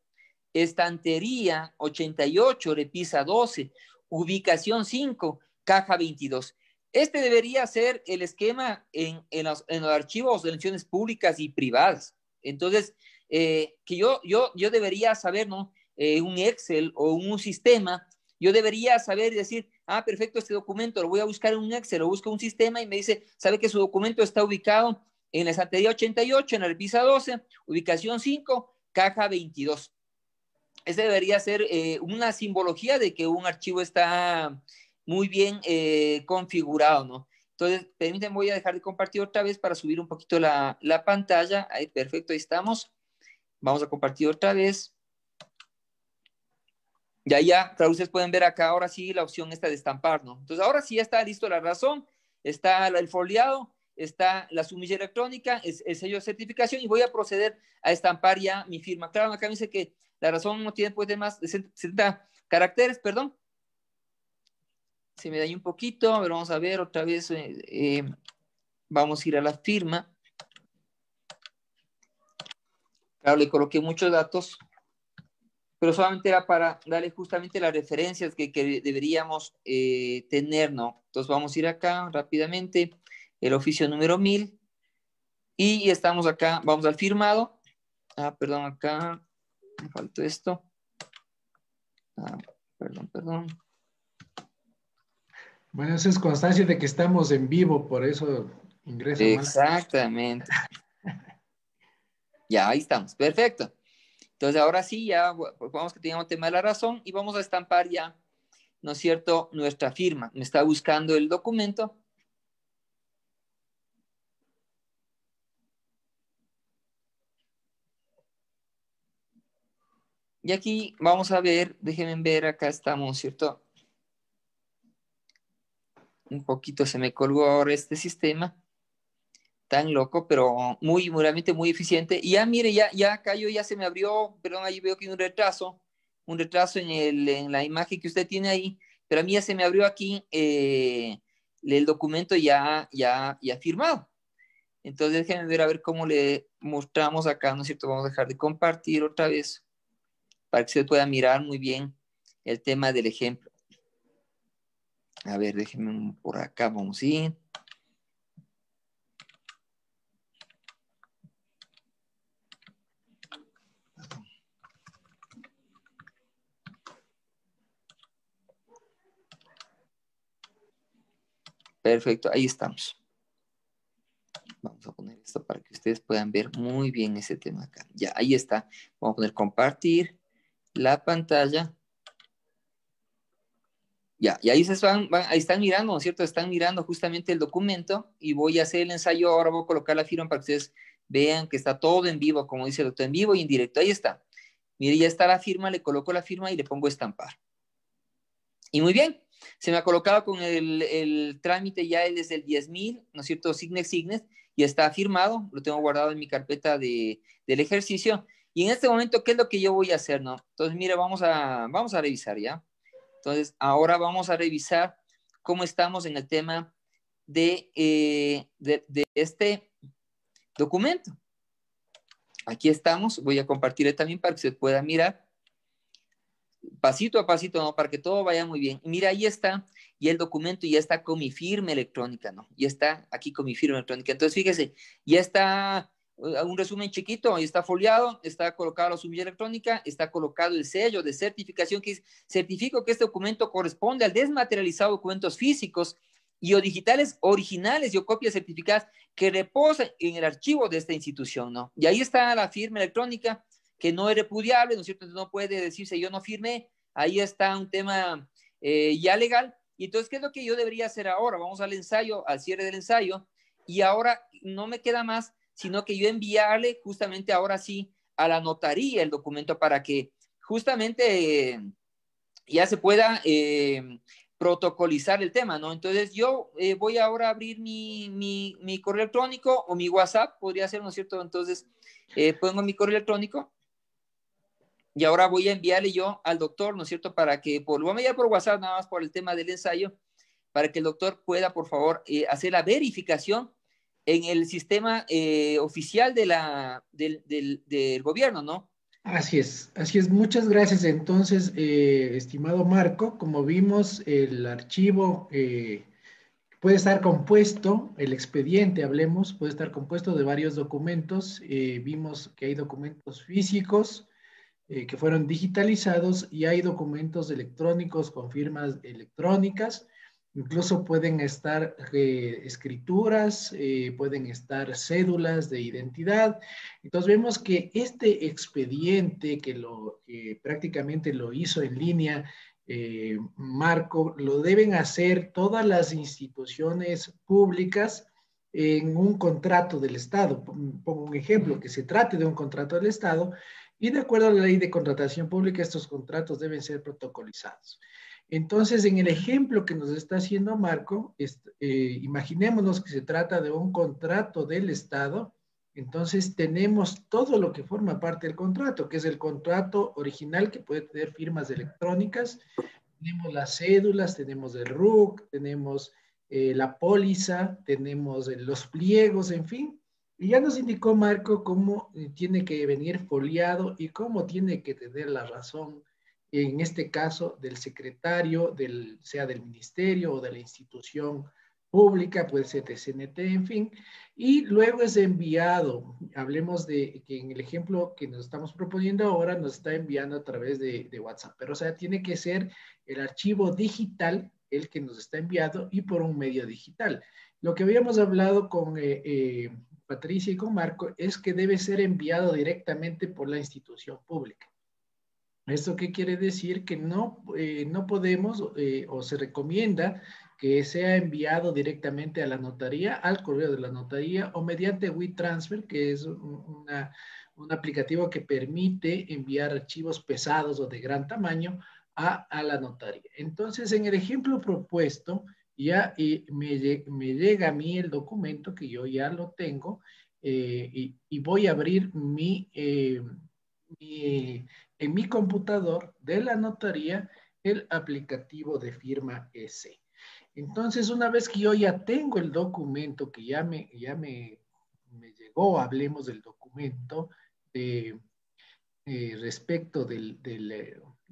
estantería 88, repisa 12, ubicación 5, caja 22. Este debería ser el esquema en, en, los, en los, archivos de elecciones públicas y privadas. Entonces, eh, que yo, yo, yo debería saber, ¿no? Eh, un Excel o un sistema yo debería saber y decir, ah, perfecto, este documento lo voy a buscar en un Excel, lo busco en un sistema y me dice, sabe que su documento está ubicado en la estantería 88, en el Visa 12, ubicación 5, caja 22. Ese debería ser eh, una simbología de que un archivo está muy bien eh, configurado, ¿no? Entonces, permítanme, voy a dejar de compartir otra vez para subir un poquito la, la pantalla. Ahí, perfecto, ahí estamos. Vamos a compartir otra vez. Ya, ya, claro, ustedes pueden ver acá ahora sí la opción está de estampar, ¿no? Entonces ahora sí ya está listo la razón, está el foliado, está la sumilla electrónica, es, el sello de certificación y voy a proceder a estampar ya mi firma. Claro, acá me dice que la razón no tiene pues de más de 70 caracteres, perdón. Se me dañó un poquito, pero vamos a ver otra vez, eh, eh, vamos a ir a la firma. Claro, le coloqué muchos datos, pero solamente era para darle justamente las referencias que, deberíamos eh, tener, ¿no? Entonces vamos a ir acá rápidamente, el oficio número 1000, y estamos acá, vamos al firmado, ah, perdón, acá me faltó esto, ah, perdón, perdón. Bueno, eso es constancia de que estamos en vivo, por eso ingreso. Exactamente. ya, ahí estamos, perfecto. Entonces, ahora sí, ya pues, vamos que teníamos tema de la razón y vamos a estampar ya, ¿no es cierto?, nuestra firma. Me está buscando el documento. Y aquí vamos a ver, déjenme ver, acá estamos, ¿cierto? Un poquito se me colgó ahora este sistema tan loco, pero muy, realmente muy eficiente. Y ya, mire, ya, ya cayó, ya se me abrió, perdón, ahí veo que hay un retraso, un retraso en, en la imagen que usted tiene ahí, pero a mí ya se me abrió aquí eh, el documento ya, ya, ya firmado. Entonces, déjenme ver a ver cómo le mostramos acá, ¿no es cierto? Vamos a dejar de compartir otra vez para que se pueda mirar muy bien el tema del ejemplo. A ver, déjenme por acá, vamos a ir. Perfecto, ahí estamos. Vamos a poner esto para que ustedes puedan ver muy bien ese tema acá. Ya, ahí está. Vamos a poner compartir la pantalla. Ya, y ahí van, están mirando, ¿no es cierto? Están mirando justamente el documento y voy a hacer el ensayo. Ahora voy a colocar la firma para que ustedes vean que está todo en vivo, como dice el doctor, en vivo y en directo. Ahí está. Mire, ya está la firma, le coloco la firma y le pongo estampar. Y muy bien, se me ha colocado con el, trámite ya desde el 10.000, ¿no es cierto? Signes, signes, y está firmado, lo tengo guardado en mi carpeta de, del ejercicio. Y en este momento, ¿qué es lo que yo voy a hacer, no? Entonces, mire, vamos a, vamos a revisar, ¿ya? Entonces, ahora vamos a revisar cómo estamos en el tema de, eh, de este documento. Aquí estamos, voy a compartir también para que se pueda mirar pasito a pasito, ¿no? Para que todo vaya muy bien. Mira, ahí está, y el documento ya está con mi firma electrónica, ¿no? Ya está aquí con mi firma electrónica. Entonces, fíjese, ya está eh, un resumen chiquito, ahí está foliado, está colocado la sumilla electrónica, está colocado el sello de certificación que es, certifico que este documento corresponde al desmaterializado de documentos físicos y o digitales originales y o copias certificadas que reposan en el archivo de esta institución, ¿no? Y ahí está la firma electrónica, que no es repudiable, ¿no es cierto? Entonces no puede decirse yo no firmé, ahí está un tema eh, ya legal. Y entonces, ¿qué es lo que yo debería hacer ahora? Vamos al ensayo, al cierre del ensayo, y ahora no me queda más, sino que yo enviarle justamente ahora sí a la notaría el documento para que justamente eh, ya se pueda eh, protocolizar el tema, ¿no? Entonces yo voy ahora a abrir mi, mi, mi, correo electrónico o mi WhatsApp, podría ser, ¿no es cierto? Entonces pongo mi correo electrónico y ahora voy a enviarle yo al doctor, ¿no es cierto? Para que, por, lo voy a enviar por WhatsApp nada más por el tema del ensayo, para que el doctor pueda, por favor, eh, hacer la verificación en el sistema eh, oficial de la, del, gobierno, ¿no? Así es, así es. Muchas gracias entonces, eh, estimado Marco. Como vimos, el archivo puede estar compuesto, el expediente, hablemos, puede estar compuesto de varios documentos. vimos que hay documentos físicos, eh, que fueron digitalizados y hay documentos electrónicos con firmas electrónicas. Incluso pueden estar eh, escrituras, eh, pueden estar cédulas de identidad. Entonces vemos que este expediente que lo prácticamente lo hizo en línea Marco, lo deben hacer todas las instituciones públicas en un contrato del Estado. Pongo un ejemplo, que se trate de un contrato del Estado y de acuerdo a la ley de contratación pública, estos contratos deben ser protocolizados. Entonces, en el ejemplo que nos está haciendo Marco, eh, imaginémonos que se trata de un contrato del Estado, entonces tenemos todo lo que forma parte del contrato, que es el contrato original que puede tener firmas electrónicas, tenemos las cédulas, tenemos el RUC, tenemos eh, la póliza, tenemos eh, los pliegos, en fin, y ya nos indicó Marco cómo eh, tiene que venir foliado y cómo tiene que tener la razón, en este caso, del secretario, del, sea del ministerio o de la institución pública, puede ser de CNT, en fin, y luego es enviado, hablemos de que en el ejemplo que nos estamos proponiendo ahora nos está enviando a través de, WhatsApp, pero o sea, tiene que ser el archivo digital el que nos está enviado y por un medio digital. Lo que habíamos hablado con eh, eh Patricia y con Marco es que debe ser enviado directamente por la institución pública. ¿Esto qué quiere decir? Que no, eh, no podemos eh, o se recomienda que sea enviado directamente a la notaría, al correo de la notaría o mediante WeTransfer, que es un aplicativo que permite enviar archivos pesados o de gran tamaño a, a la notaría. Entonces, en el ejemplo propuesto, ya y me, llega a mí el documento que yo ya lo tengo eh, y, voy a abrir eh, mi, en mi computador de la notaría el aplicativo de firma S. Entonces, una vez que yo ya tengo el documento que ya me, ya me, llegó, hablemos del documento de, eh, respecto del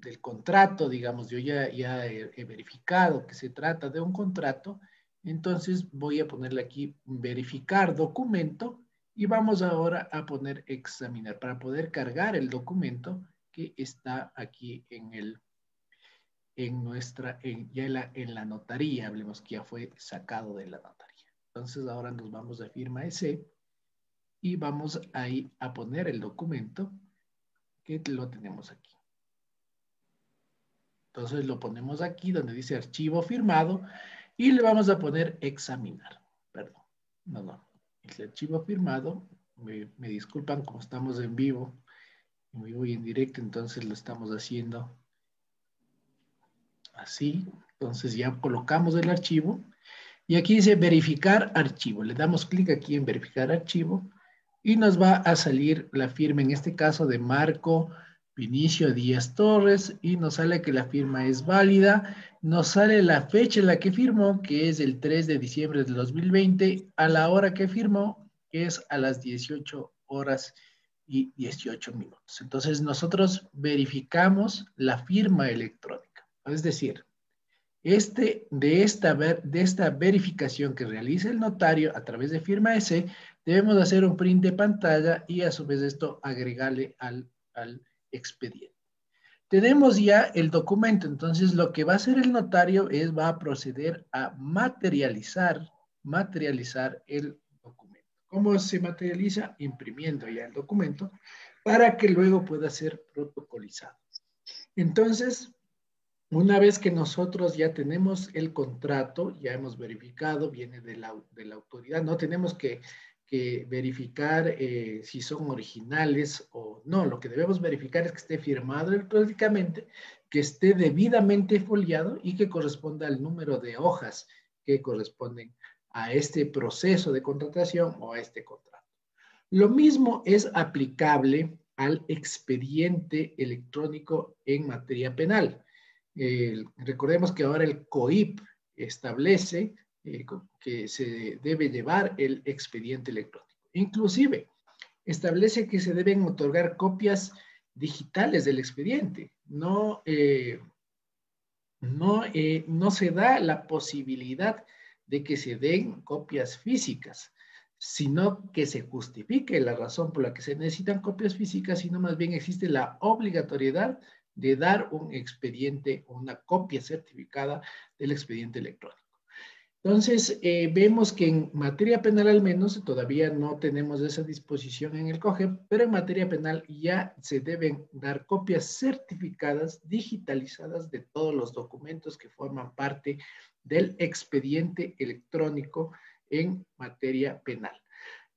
del contrato, digamos, yo ya, he, verificado que se trata de un contrato, entonces voy a ponerle aquí verificar documento y vamos ahora a poner examinar para poder cargar el documento que está aquí en el en nuestra, ya la, notaría, hablemos que ya fue sacado de la notaría. Entonces ahora nos vamos a firma S e y vamos ahí a poner el documento que lo tenemos aquí. Entonces lo ponemos aquí donde dice archivo firmado y le vamos a poner examinar. Perdón, no, no. El archivo firmado, me, disculpan como estamos en vivo, en vivo y en directo, entonces lo estamos haciendo así. Entonces ya colocamos el archivo y aquí dice verificar archivo. Le damos clic aquí en verificar archivo y nos va a salir la firma, en este caso de Marco Vinicio Díaz Torres y nos sale que la firma es válida. Nos sale la fecha en la que firmó, que es el 3 de diciembre de 2020, a la hora que firmó, que es a las 18 horas y 18 minutos. Entonces nosotros verificamos la firma electrónica. Es decir, este, de, esta, de esta verificación que realiza el notario a través de firma S, debemos hacer un print de pantalla y a su vez esto agregarle al, al expediente. Tenemos ya el documento, entonces lo que va a hacer el notario es va a proceder a materializar, materializar el documento. ¿Cómo se materializa? Imprimiendo ya el documento para que luego pueda ser protocolizado. Entonces, una vez que nosotros ya tenemos el contrato, ya hemos verificado, viene de la, de la autoridad, no tenemos que verificar eh, si son originales o no. Lo que debemos verificar es que esté firmado electrónicamente, que esté debidamente foliado y que corresponda al número de hojas que corresponden a este proceso de contratación o a este contrato. Lo mismo es aplicable al expediente electrónico en materia penal. recordemos que ahora el COIP establece eh, que se debe llevar el expediente electrónico. Inclusive, establece que se deben otorgar copias digitales del expediente. No, eh, no, eh, no se da la posibilidad de que se den copias físicas, sino que se justifique la razón por la que se necesitan copias físicas, sino más bien existe la obligatoriedad de dar un expediente, o una copia certificada del expediente electrónico. Entonces, eh, vemos que en materia penal al menos todavía no tenemos esa disposición en el Coge, pero en materia penal ya se deben dar copias certificadas, digitalizadas de todos los documentos que forman parte del expediente electrónico en materia penal.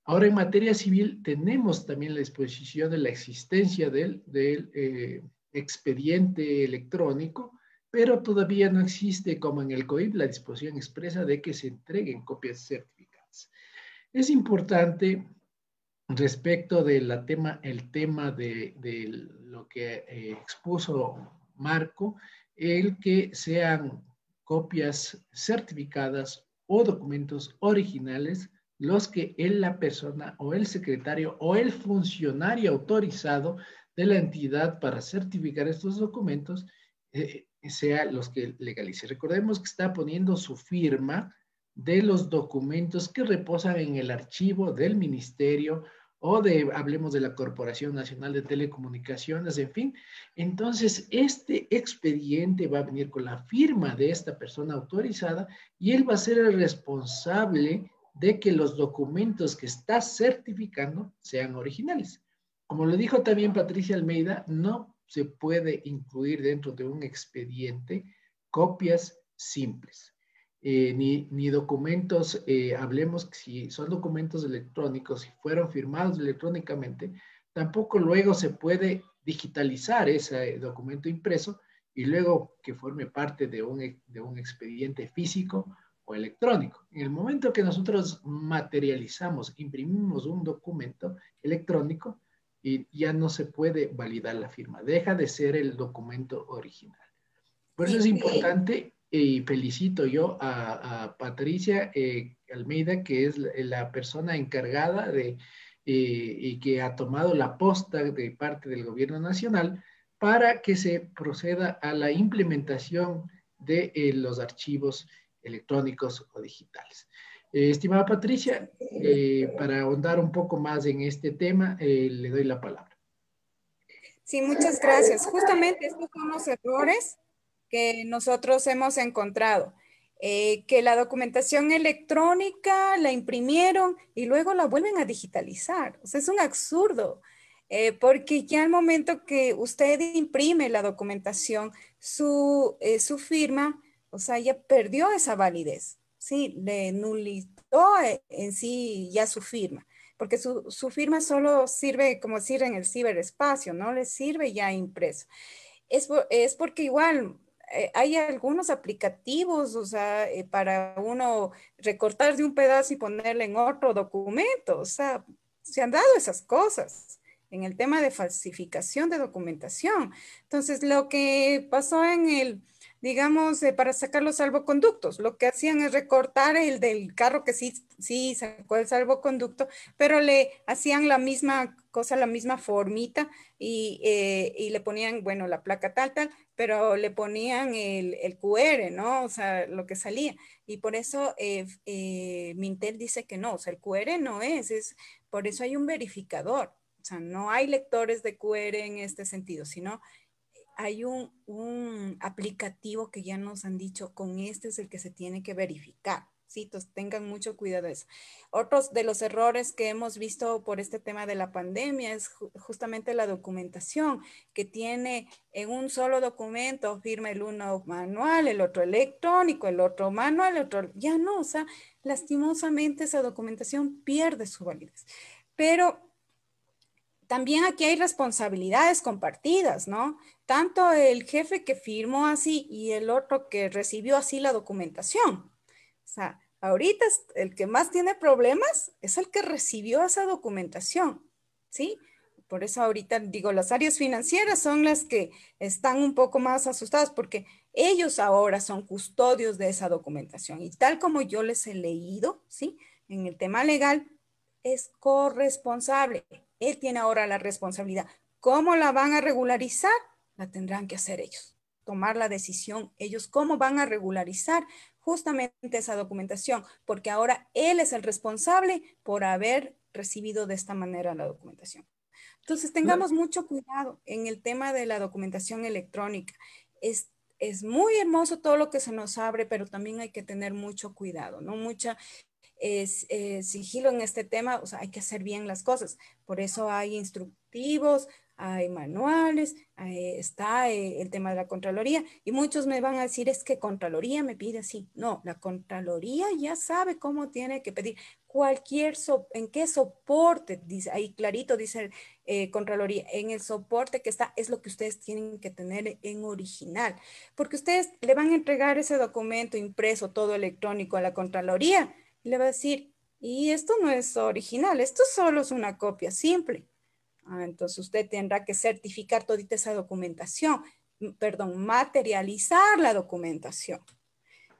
Ahora, en materia civil tenemos también la disposición de la existencia del, eh, expediente electrónico, pero todavía no existe como en el COIP la disposición expresa de que se entreguen copias certificadas. Es importante respecto del tema, el tema de, lo que eh, expuso Marco, el que sean copias certificadas o documentos originales los que él, la persona o el secretario o el funcionario autorizado de la entidad para certificar estos documentos eh, sea los que legalice. Recordemos que está poniendo su firma de los documentos que reposan en el archivo del ministerio o de, hablemos de la Corporación Nacional de Telecomunicaciones, en fin. Entonces, este expediente va a venir con la firma de esta persona autorizada y él va a ser el responsable de que los documentos que está certificando sean originales. Como lo dijo también Patricia Almeida, no se puede incluir dentro de un expediente copias simples. Eh, ni, documentos, eh, hablemos si son documentos electrónicos, si fueron firmados electrónicamente, tampoco luego se puede digitalizar ese eh, documento impreso y luego que forme parte de un, de un expediente físico o electrónico. En el momento que nosotros materializamos, imprimimos un documento electrónico, y ya no se puede validar la firma, deja de ser el documento original. Por eso es importante eh, y felicito yo a, Patricia eh, Almeida, que es la, persona encargada de eh, y que ha tomado la posta de parte del gobierno nacional para que se proceda a la implementación de los archivos electrónicos o digitales. Eh, estimada Patricia, eh, para ahondar un poco más en este tema, eh, le doy la palabra. Sí, muchas gracias. Justamente estos son los errores que nosotros hemos encontrado. que la documentación electrónica la imprimieron y luego la vuelven a digitalizar. O sea, es un absurdo. porque ya al momento que usted imprime la documentación, su, su firma, o sea, ya perdió esa validez. ¿sí? le nulitó eh, en sí ya su firma, porque su, su, firma solo sirve, como decir, en el ciberespacio, no le sirve ya impreso. Es, es porque igual eh, hay algunos aplicativos, o sea, eh, para uno recortar de un pedazo y ponerle en otro documento, o sea, se han dado esas cosas en el tema de falsificación de documentación. Entonces, lo que pasó en el digamos, eh, para sacar los salvoconductos. Lo que hacían es recortar el del carro que sí, sí sacó el salvoconducto, pero le hacían la misma cosa, la misma formita y, eh, y le ponían, bueno, la placa tal, tal, pero le ponían el, el QR, ¿no? O sea, lo que salía. Y por eso eh, Mintel dice que no, o sea, el QR no es, es por eso hay un verificador. O sea, no hay lectores de QR en este sentido, sino hay un, aplicativo que ya nos han dicho, con este es el que se tiene que verificar. Sí, entonces tengan mucho cuidado de eso. Otros de los errores que hemos visto por este tema de la pandemia es justamente la documentación, que tiene en un solo documento, firma el uno manual, el otro electrónico, el otro manual, el otro... Ya no, o sea, lastimosamente esa documentación pierde su validez. Pero también aquí hay responsabilidades compartidas, ¿no? Tanto el jefe que firmó así y el otro que recibió así la documentación. O sea, ahorita el que más tiene problemas es el que recibió esa documentación, ¿sí? Por eso ahorita digo, las áreas financieras son las que están un poco más asustadas porque ellos ahora son custodios de esa documentación. Y tal como yo les he leído, ¿sí? En el tema legal, es corresponsable él tiene ahora la responsabilidad. ¿Cómo la van a regularizar? La tendrán que hacer ellos, tomar la decisión ellos, cómo van a regularizar justamente esa documentación, porque ahora él es el responsable por haber recibido de esta manera la documentación. Entonces, tengamos mucho cuidado en el tema de la documentación electrónica. Es, muy hermoso todo lo que se nos abre, pero también hay que tener mucho cuidado, ¿no? Mucha, es, eh, sigilo en este tema, o hay que hacer bien las cosas. Por eso hay instructivos, hay manuales, está eh, el tema de la Contraloría y muchos me van a decir es que Contraloría me pide así. No, la Contraloría ya sabe cómo tiene que pedir cualquier, en qué soporte, dice, ahí clarito dice eh, Contraloría, en el soporte que está es lo que ustedes tienen que tener en original, porque ustedes le van a entregar ese documento impreso, todo electrónico a la Contraloría le va a decir, y esto no es original, esto solo es una copia simple. Ah, entonces usted tendrá que certificar todita esa documentación, perdón, materializar la documentación.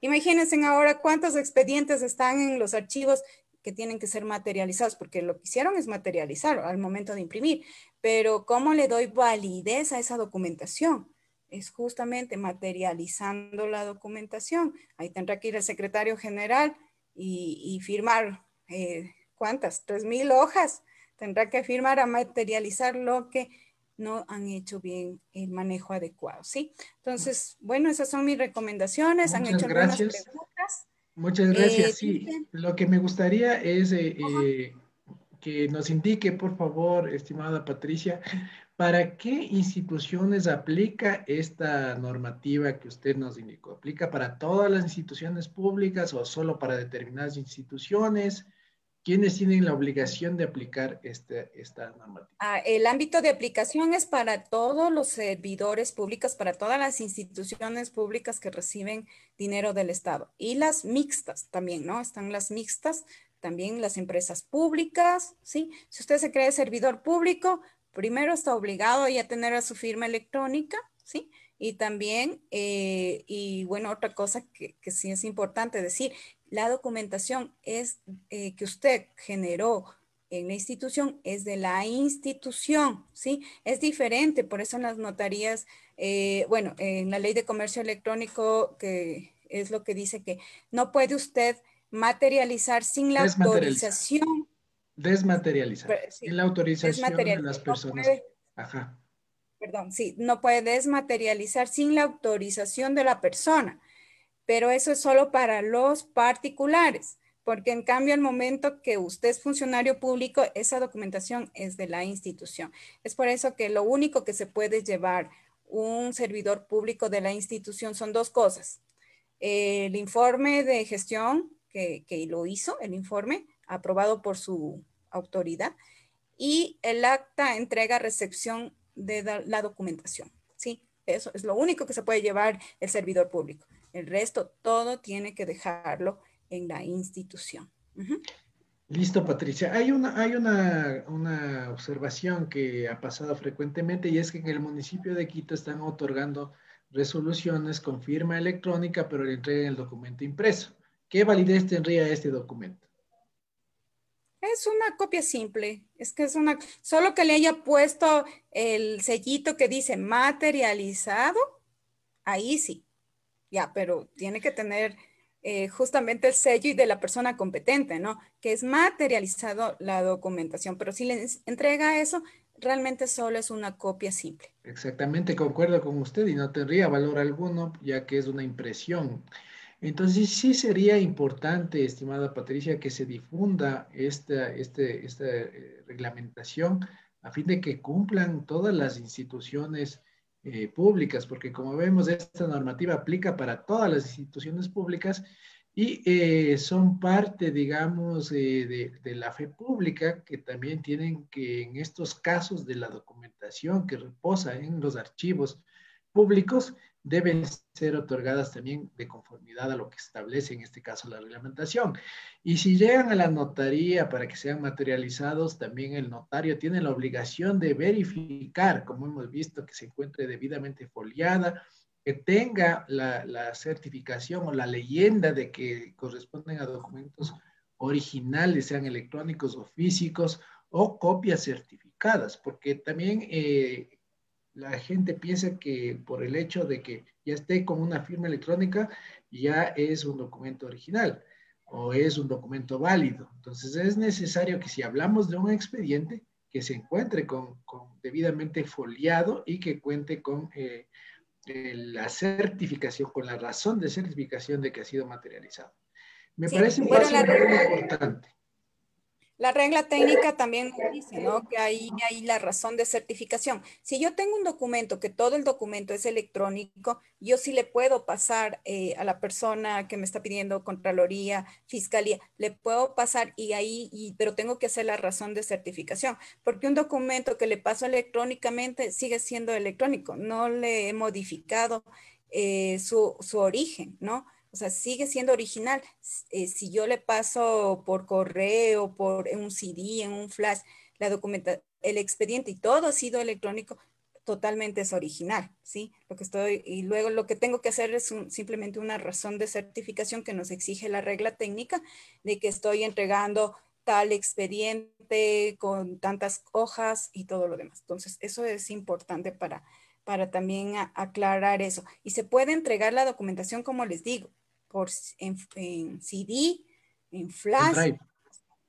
Imagínense ahora cuántos expedientes están en los archivos que tienen que ser materializados, porque lo que hicieron es materializar al momento de imprimir, pero ¿cómo le doy validez a esa documentación? Es justamente materializando la documentación. Ahí tendrá que ir el secretario general y, firmar, eh, ¿cuántas? Tres mil hojas tendrá que firmar a materializar lo que no han hecho bien el manejo adecuado, ¿sí? Entonces, bueno, esas son mis recomendaciones. han hecho gracias. preguntas. Muchas gracias, eh, sí. Lo que me gustaría es eh, que nos indique, por favor, estimada Patricia, ¿para qué instituciones aplica esta normativa que usted nos indicó? ¿Aplica para todas las instituciones públicas o solo para determinadas instituciones? ¿Quiénes tienen la obligación de aplicar este, esta normativa? Ah, el ámbito de aplicación es para todos los servidores públicos, para todas las instituciones públicas que reciben dinero del Estado y las mixtas también, ¿no? Están las mixtas, también las empresas públicas, ¿sí? Si usted se cree servidor público, primero está obligado ya a tener a su firma electrónica, ¿sí? Y también, eh, y bueno, otra cosa que, sí es importante decir, la documentación es eh, que usted generó en la institución es de la institución, ¿sí? Es diferente, por eso en las notarías, eh, bueno, en la ley de comercio electrónico, que es lo que dice que no puede usted materializar sin la autorización. Desmaterializar. sin la autorización de las personas. Ajá. Perdón, sí, no puede desmaterializar sin la autorización de la persona, pero eso es solo para los particulares, porque en cambio al momento que usted es funcionario público, esa documentación es de la institución. Es por eso que lo único que se puede llevar un servidor público de la institución son dos cosas. El informe de gestión que, lo hizo, el informe, aprobado por su autoridad, y el acta entrega recepción de la documentación. ¿sí? Eso es lo único que se puede llevar el servidor público. El resto, todo tiene que dejarlo en la institución. Listo, Patricia. Hay, una, hay una, observación que ha pasado frecuentemente y es que en el municipio de Quito están otorgando resoluciones con firma electrónica, pero le entregan el documento impreso. ¿Qué validez tendría este documento? Es una copia simple, es que es una, solo que le haya puesto el sellito que dice materializado, ahí sí, ya, pero tiene que tener eh, justamente el sello y de la persona competente, ¿no? Que es materializado la documentación, pero si le entrega eso, realmente solo es una copia simple. Exactamente, concuerdo con usted y no tendría valor alguno, ya que es una impresión. Entonces, sí sería importante, estimada Patricia, que se difunda esta, este, eh, reglamentación a fin de que cumplan todas las instituciones eh, públicas, porque como vemos, esta normativa aplica para todas las instituciones públicas y eh, son parte, digamos, de, la fe pública que también tienen que, en estos casos de la documentación que reposa en los archivos públicos, deben ser otorgadas también de conformidad a lo que establece en este caso la reglamentación. Y si llegan a la notaría para que sean materializados, también el notario tiene la obligación de verificar, como hemos visto, que se encuentre debidamente foliada, que tenga la, la certificación o la leyenda de que corresponden a documentos originales, sean electrónicos o físicos, o copias certificadas, porque también eh, la gente piensa que por el hecho de que ya esté con una firma electrónica, ya es un documento original o es un documento válido. Entonces es necesario que si hablamos de un expediente, que se encuentre con, debidamente foliado y que cuente con eh, la certificación, con la razón de certificación de que ha sido materializado. Me parece un paso muy importante. La regla técnica también dice, ¿no? Que ahí hay la razón de certificación. Si yo tengo un documento, que todo el documento es electrónico, yo sí le puedo pasar eh, a la persona que me está pidiendo Contraloría, Fiscalía, le puedo pasar y ahí, y, pero tengo que hacer la razón de certificación, porque un documento que le paso electrónicamente sigue siendo electrónico, no le he modificado eh, su, su origen, ¿no? O sea, sigue siendo original. Eh, si yo le paso por correo, por un CD, en un flash, la documenta, el expediente y todo ha sido electrónico, totalmente es original, ¿sí? Lo que estoy, y luego lo que tengo que hacer es simplemente una razón de certificación que nos exige la regla técnica de que estoy entregando tal expediente con tantas hojas y todo lo demás. Entonces, eso es importante para, para también aclarar eso. Y se puede entregar la documentación, como les digo, por, en, CD, en flash.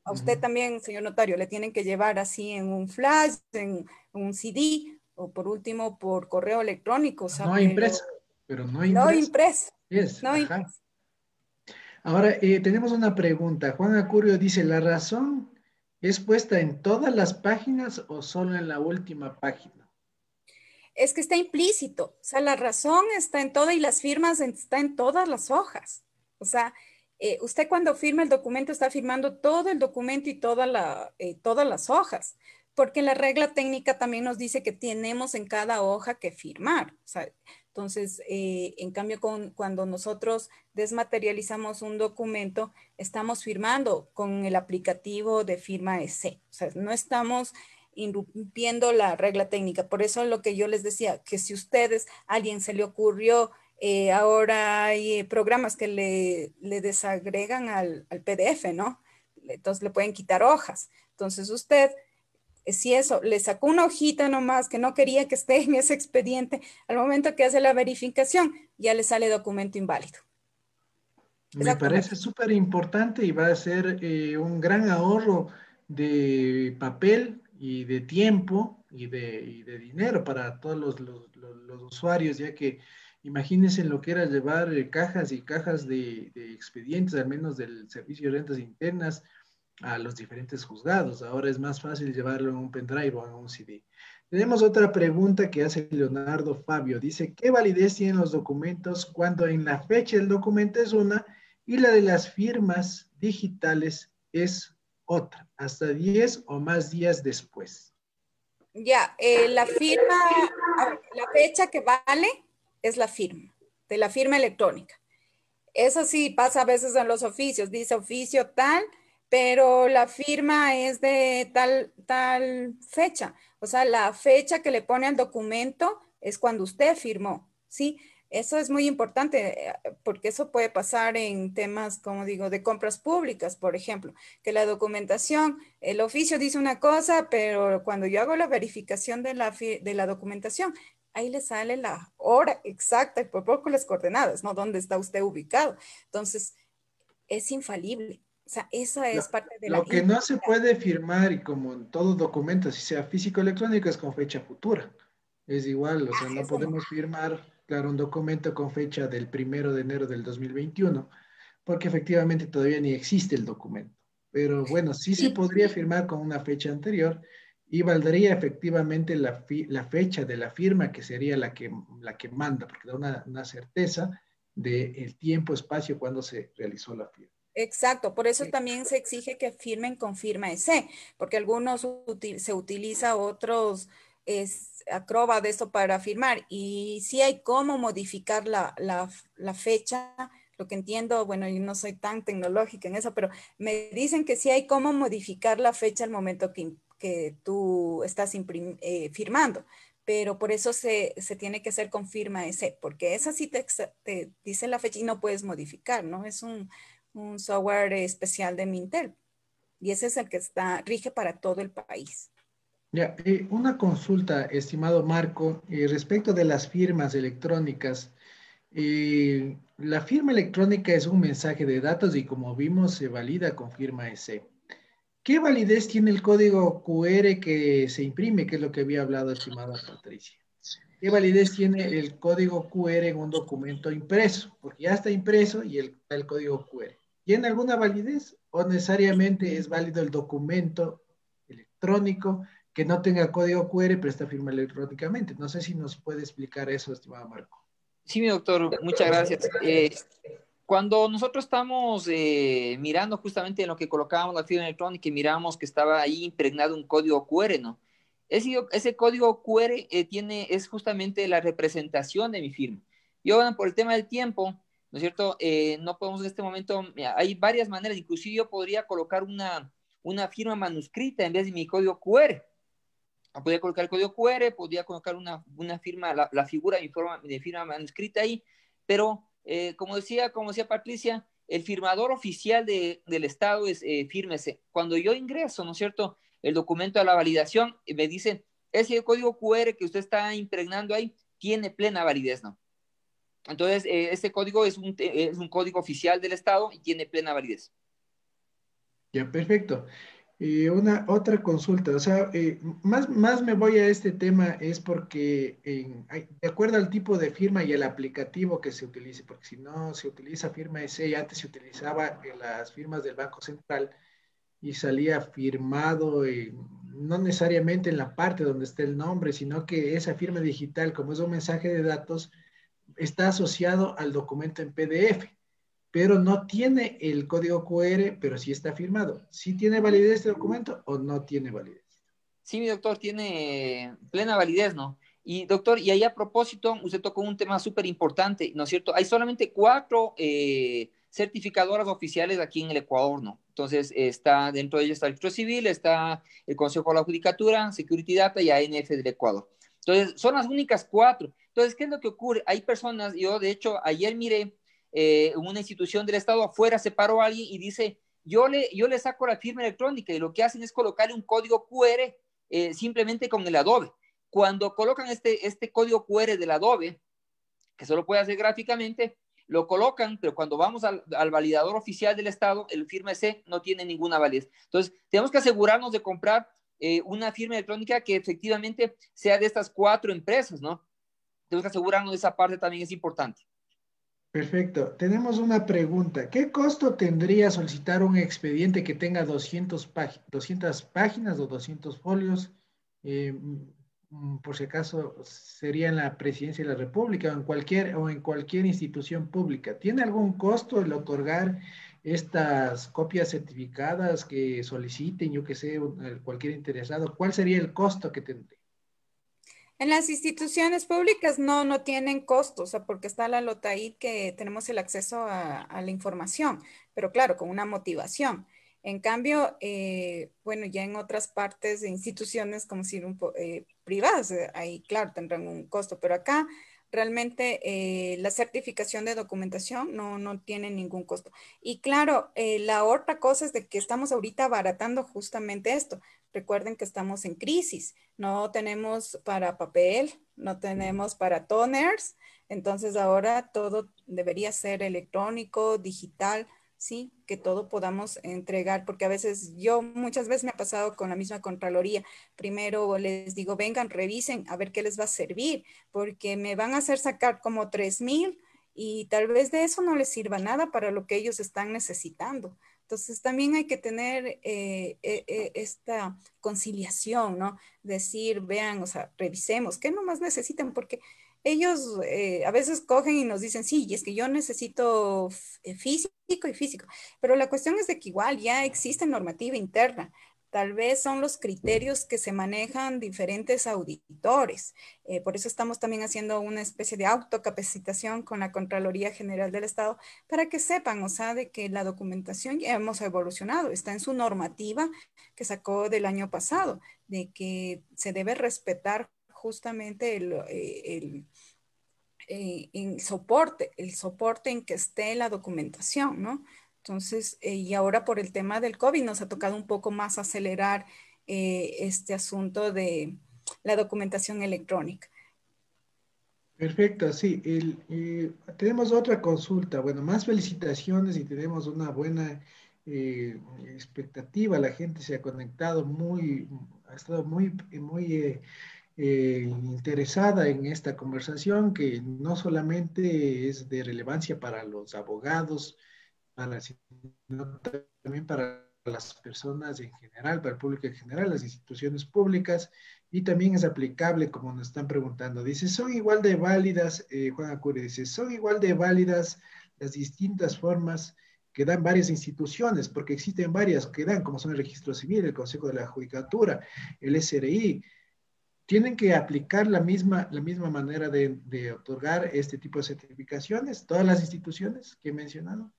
a usted también, señor notario, le tienen que llevar así en un flash, en, un CD, o por último por correo electrónico. No No impresa, pero no impresa. No impresa. Ahora, eh, tenemos una pregunta. Juan Acurio dice, ¿la razón es puesta en todas las páginas o solo en la última página? es que está implícito, o sea, la razón está en toda y las firmas están en todas las hojas. O sea, eh, usted cuando firma el documento está firmando todo el documento y eh, todas las hojas, porque la regla técnica también nos dice que tenemos en cada hoja que firmar. entonces, eh, en cambio, cuando nosotros desmaterializamos un documento, estamos firmando con el aplicativo de firma EC. O sea, no estamos irrumpiendo la regla técnica. Por eso lo que yo les decía, que si ustedes, a alguien se le ocurrió, eh, ahora hay programas que le, desagregan al, PDF, ¿no? Entonces le pueden quitar hojas. Entonces usted, eh, si eso, le sacó una hojita nomás que no quería que esté en ese expediente, al momento que hace la verificación, ya le sale documento inválido. Me parece súper importante y va a ser eh, un gran ahorro de papel y de tiempo y de, dinero para todos los, usuarios, ya que imagínense lo que era llevar eh, cajas y cajas de, expedientes, al menos del servicio de rentas internas, a los diferentes juzgados. Ahora es más fácil llevarlo en un pendrive o en un CD. Tenemos otra pregunta que hace Leonardo Fabio. Dice, ¿qué validez tienen los documentos cuando en la fecha el documento es una y la de las firmas digitales es otra, hasta 10 o más días después. Ya, eh, la firma, ah, la fecha que vale es la firma, de la firma electrónica. Eso sí pasa a veces en los oficios, dice oficio tal, pero la firma es de tal, tal fecha. O sea, la fecha que le pone al documento es cuando usted firmó, ¿sí? Eso es muy importante eh, porque eso puede pasar en temas, como digo, de compras públicas, por ejemplo, que la documentación, el oficio dice una cosa, pero cuando yo hago la verificación de la, de la documentación, ahí le sale la hora exacta y por poco las coordenadas, ¿no? ¿Dónde está usted ubicado? Entonces, es infalible. O sea, esa es parte de la... Lo que no se puede firmar, y como en todo documento, si sea físico o electrónico, es con fecha futura. Es igual, o sea, no podemos firmar claro, un documento con fecha del primero de enero del 2021, porque efectivamente todavía ni existe el documento. Pero bueno, sí se podría firmar con una fecha anterior y valdría efectivamente la, la fecha de la firma, que sería la que, la que manda, porque da una, una certeza del tiempo, espacio, cuando se realizó la firma. Exacto, por eso también se exige que firmen con firma ese porque algunos se utiliza otros es acroba de eso para firmar. Y si hay cómo modificar la, fecha, lo que entiendo, bueno, yo no soy tan tecnológica en eso, pero me dicen que sí hay cómo modificar la fecha al momento que, tú estás eh, firmando. Pero por eso se, tiene que hacer con firma ese, porque esa sí te, dice la fecha y no puedes modificar, ¿no? Es un, un software especial de Mintel. Y ese es el que está, rige para todo el país. Eh, una consulta, estimado Marco, eh, respecto de las firmas electrónicas. Eh, la firma electrónica es un mensaje de datos y como vimos se valida con firma S. ¿Qué validez tiene el código QR que se imprime, que es lo que había hablado estimada Patricia? ¿Qué validez tiene el código QR en un documento impreso? Porque ya está impreso y el, el código QR. ¿Tiene alguna validez o necesariamente es válido el documento electrónico que no tenga código QR, pero está firmado electrónicamente. No sé si nos puede explicar eso, estimado Marco. Sí, mi doctor, muchas gracias. Eh, cuando nosotros estamos eh, mirando justamente en lo que colocábamos la firma electrónica y miramos que estaba ahí impregnado un código QR, ¿no? Ese, ese código QR eh, tiene, es justamente la representación de mi firma. Yo, bueno, por el tema del tiempo, ¿no es cierto? no podemos en este momento, hay varias maneras, inclusive yo podría colocar una, una firma manuscrita en vez de mi código QR, Ah, podía colocar el código QR, podía colocar una, firma, la, figura de, firma manuscrita ahí, pero eh, como decía, como decía Patricia, el firmador oficial del Estado es eh, fírmese. Cuando yo ingreso, ¿no es cierto?, el documento a la validación, eh, me dicen, ese código QR que usted está impregnando ahí tiene plena validez, ¿no? Entonces, eh, ese código es es un código oficial del Estado y tiene plena validez. Ya, perfecto y eh, una otra consulta, o sea, eh, más, más me voy a este tema es porque de acuerdo al tipo de firma y el aplicativo que se utilice, porque si no se utiliza firma ese, antes se utilizaba las firmas del Banco Central y salía firmado no necesariamente en la parte donde está el nombre, sino que esa firma digital, como es un mensaje de datos, está asociado al documento en PDF pero no tiene el código QR, pero sí está firmado. ¿Sí tiene validez este documento o no tiene validez? Sí, mi doctor, tiene plena validez, ¿no? Y doctor, y ahí a propósito, usted tocó un tema súper importante, ¿no es cierto? Hay solamente cuatro eh, certificadoras oficiales aquí en el Ecuador, ¿no? Entonces, está dentro de ellas está el Registro Civil, está el Consejo de la Judicatura, Security Data y ANF del Ecuador. Entonces, son las únicas cuatro. Entonces, ¿qué es lo que ocurre? Hay personas, yo de hecho ayer miré eh, una institución del Estado afuera se a alguien y dice, yo le, yo le saco la firma electrónica y lo que hacen es colocarle un código QR eh, simplemente con el Adobe. Cuando colocan este, este código QR del Adobe, que solo puede hacer gráficamente, lo colocan, pero cuando vamos al, validador oficial del Estado, el firme C no tiene ninguna validez. Entonces, tenemos que asegurarnos de comprar eh, una firma electrónica que efectivamente sea de estas cuatro empresas, ¿no? Tenemos que asegurarnos de esa parte también es importante. Perfecto. Tenemos una pregunta. ¿Qué costo tendría solicitar un expediente que tenga 200, páginas o 200 folios? Eh, mm, por si acaso sería en la presidencia de la República o en cualquier, o en cualquier institución pública. ¿Tiene algún costo el otorgar estas copias certificadas que soliciten, yo que sé, cualquier interesado? ¿Cuál sería el costo que tendría? En las instituciones públicas no, no tienen costos, o sea, porque está la LOTAID que tenemos el acceso a, la información, pero claro, con una motivación. En cambio, eh, bueno, ya en otras partes de instituciones, como si eh, privadas, eh, ahí claro, tendrán un costo, pero acá realmente la certificación de documentación no, no tiene ningún costo. Y claro, la otra cosa es de que estamos ahorita abaratando justamente esto, Recuerden que estamos en crisis, no tenemos para papel, no tenemos para toners, entonces ahora todo debería ser electrónico, digital, ¿sí? Que todo podamos entregar, porque a veces yo muchas veces me ha pasado con la misma Contraloría. Primero les digo, vengan, revisen, a ver qué les va a servir, porque me van a hacer sacar como 3 mil y tal vez de eso no les sirva nada para lo que ellos están necesitando. Entonces también hay que tener eh, eh, eh, esta conciliación, ¿no? Decir, vean, o sea, revisemos, ¿qué más necesitan? Porque ellos a veces cogen y nos dicen, sí, es que yo necesito físico y físico, pero la cuestión es de que igual ya existe normativa interna. Tal vez son los criterios que se manejan diferentes auditores. Eh, por eso estamos también haciendo una especie de autocapacitación con la Contraloría General del Estado para que sepan, o sea, de que la documentación ya hemos evolucionado, está en su normativa que sacó del año pasado, de que se debe respetar justamente el, eh, eh, soporte, el soporte en que esté la documentación, ¿no? Entonces, eh, y ahora por el tema del COVID nos ha tocado un poco más acelerar eh, este asunto de la documentación electrónica. Perfecto, sí. Eh, tenemos otra consulta. Bueno, más felicitaciones y tenemos una buena expectativa. La gente se ha conectado muy, ha estado muy, muy interesada en esta conversación que no solamente es de relevancia para los abogados también para las personas en general, para el público en general, las instituciones públicas, y también es aplicable, como nos están preguntando. Dice, son igual de válidas, eh, Juan Acuri dice, son igual de válidas las distintas formas que dan varias instituciones, porque existen varias que dan, como son el registro civil, el Consejo de la Judicatura, el SRI, tienen que aplicar la misma, la misma manera de, otorgar este tipo de certificaciones, todas las instituciones que he mencionado.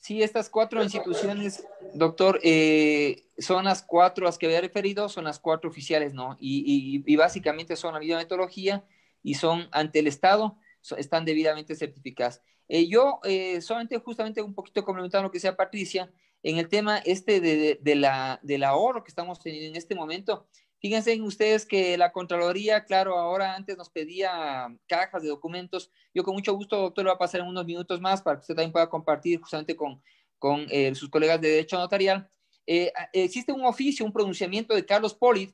Sí, estas cuatro instituciones, doctor, eh, son las cuatro, las que había referido, son las cuatro oficiales, ¿no? Y, básicamente son la biometología y son ante el Estado, están debidamente certificadas. Eh, yo eh, solamente, justamente un poquito complementando lo que sea Patricia, en el tema este de, la, del ahorro que estamos teniendo en este momento, Fíjense en ustedes que la Contraloría, claro, ahora antes nos pedía cajas de documentos. Yo con mucho gusto, doctor, lo va a pasar en unos minutos más para que usted también pueda compartir justamente con, eh, sus colegas de Derecho Notarial. Eh, existe un oficio, un pronunciamiento de Carlos Polit,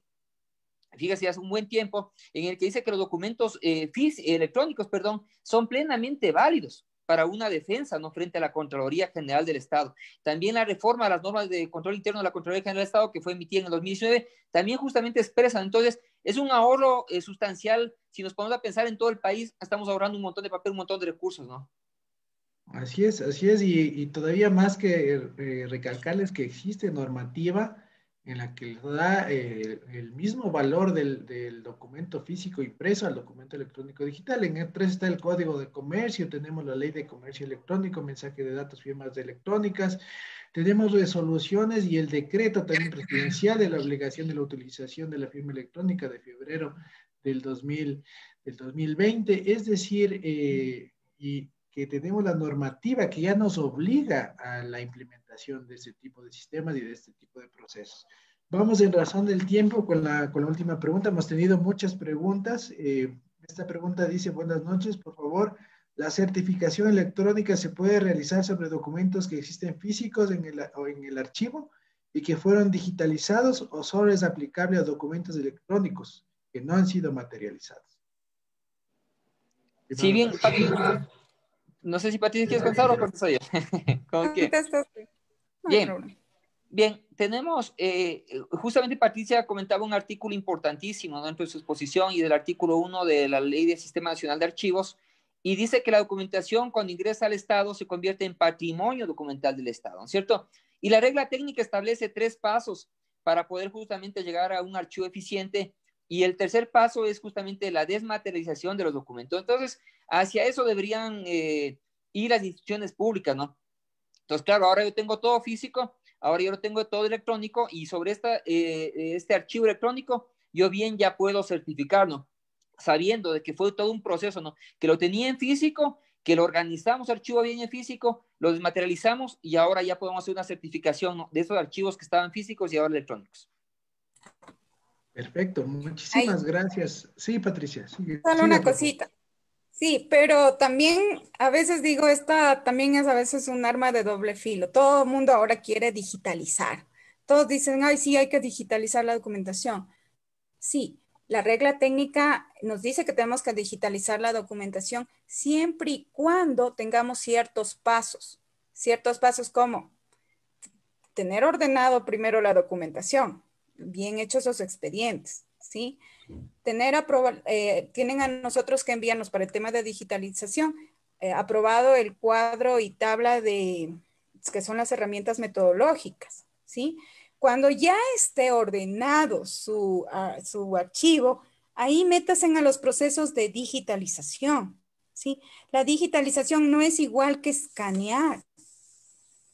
fíjese, hace un buen tiempo, en el que dice que los documentos eh, electrónicos, perdón, son plenamente válidos para una defensa, ¿no? Frente a la Contraloría General del Estado. También la reforma a las normas de control interno de la Contraloría General del Estado, que fue emitida en el 2019, también justamente expresa. Entonces, es un ahorro eh, sustancial. Si nos ponemos a pensar en todo el país, estamos ahorrando un montón de papel, un montón de recursos, ¿no? Así es, así es, y, todavía más que eh, recalcarles que existe normativa en la que le da eh, el mismo valor del, del, documento físico impreso al documento electrónico digital. En el 3 está el Código de Comercio, tenemos la Ley de Comercio Electrónico, mensaje de datos, firmas electrónicas, tenemos resoluciones y el decreto también presidencial de la obligación de la utilización de la firma electrónica de febrero del, 2000, del 2020. Es decir, eh, y que tenemos la normativa que ya nos obliga a la implementación de este tipo de sistemas y de este tipo de procesos. Vamos en razón del tiempo con la, con la última pregunta. Hemos tenido muchas preguntas. Eh, esta pregunta dice, buenas noches, por favor. ¿La certificación electrónica se puede realizar sobre documentos que existen físicos en el, o en el archivo y que fueron digitalizados o solo es aplicable a documentos electrónicos que no han sido materializados? Si bien, no sé si Patricia quieres pensar o contesto yo. ¿Con qué? Bien. Bien, tenemos, eh, justamente Patricia comentaba un artículo importantísimo dentro de su exposición y del artículo 1 de la Ley del Sistema Nacional de Archivos, y dice que la documentación cuando ingresa al Estado se convierte en patrimonio documental del Estado, ¿no es cierto? Y la regla técnica establece tres pasos para poder justamente llegar a un archivo eficiente y el tercer paso es justamente la desmaterialización de los documentos. Entonces, hacia eso deberían eh, ir las instituciones públicas, ¿no? Entonces, claro, ahora yo tengo todo físico, ahora yo lo tengo todo electrónico y sobre eh, este archivo electrónico, yo bien ya puedo certificarlo, sabiendo de que fue todo un proceso, ¿no? Que lo tenía en físico, que lo organizamos archivo bien en físico, lo desmaterializamos y ahora ya podemos hacer una certificación de esos archivos que estaban físicos y ahora electrónicos. Perfecto, muchísimas gracias. Sí, Patricia. Solo una cosita. Sí, pero también a veces digo, esta también es a veces un arma de doble filo. Todo el mundo ahora quiere digitalizar. Todos dicen, ay, sí, hay que digitalizar la documentación. Sí, la regla técnica nos dice que tenemos que digitalizar la documentación siempre y cuando tengamos ciertos pasos. Ciertos pasos como tener ordenado primero la documentación, bien hechos los expedientes, ¿sí? Tener eh, tienen a nosotros que enviarnos para el tema de digitalización, eh, aprobado el cuadro y tabla de, que son las herramientas metodológicas, ¿sí? Cuando ya esté ordenado su, ah, archivo, ahí métasen a los procesos de digitalización, ¿sí? La digitalización no es igual que escanear,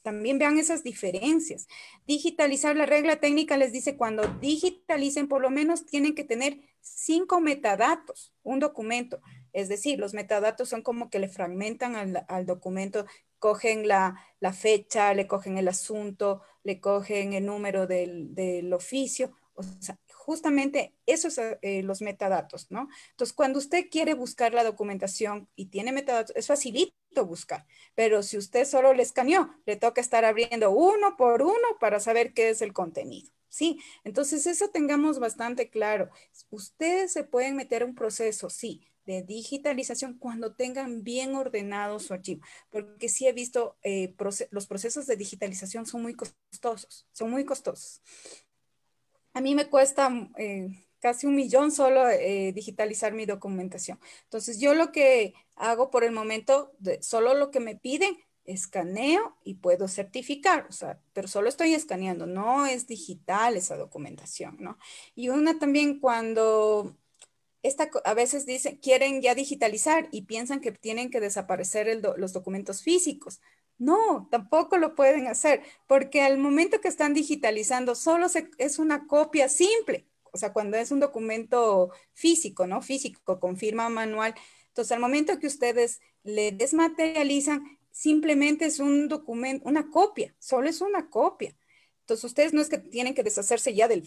también vean esas diferencias. Digitalizar la regla técnica les dice cuando digitalicen por lo menos tienen que tener cinco metadatos, un documento. Es decir, los metadatos son como que le fragmentan al, documento, cogen la, fecha, le cogen el asunto, le cogen el número del, oficio. O sea, justamente esos son eh, los metadatos, ¿no? Entonces, cuando usted quiere buscar la documentación y tiene metadatos, es facilito buscar. Pero si usted solo le escaneó, le toca estar abriendo uno por uno para saber qué es el contenido. Sí, entonces eso tengamos bastante claro. Ustedes se pueden meter a un proceso, sí, de digitalización cuando tengan bien ordenado su archivo, porque sí he visto eh, los procesos de digitalización son muy costosos, son muy costosos. A mí me cuesta eh, casi un millón solo eh, digitalizar mi documentación. Entonces, yo lo que hago por el momento, de, solo lo que me piden, escaneo y puedo certificar, pero solo estoy escaneando, no es digital esa documentación, ¿no? Y una también cuando esta, a veces dicen, quieren ya digitalizar y piensan que tienen que desaparecer los documentos físicos. No, tampoco lo pueden hacer, porque al momento que están digitalizando, solo es una copia simple o sea, cuando es un documento físico, ¿no? Físico, con firma manual. Entonces, al momento que ustedes le desmaterializan, simplemente es un documento, una copia, solo es una copia. Entonces, ustedes no es que tienen que deshacerse ya del,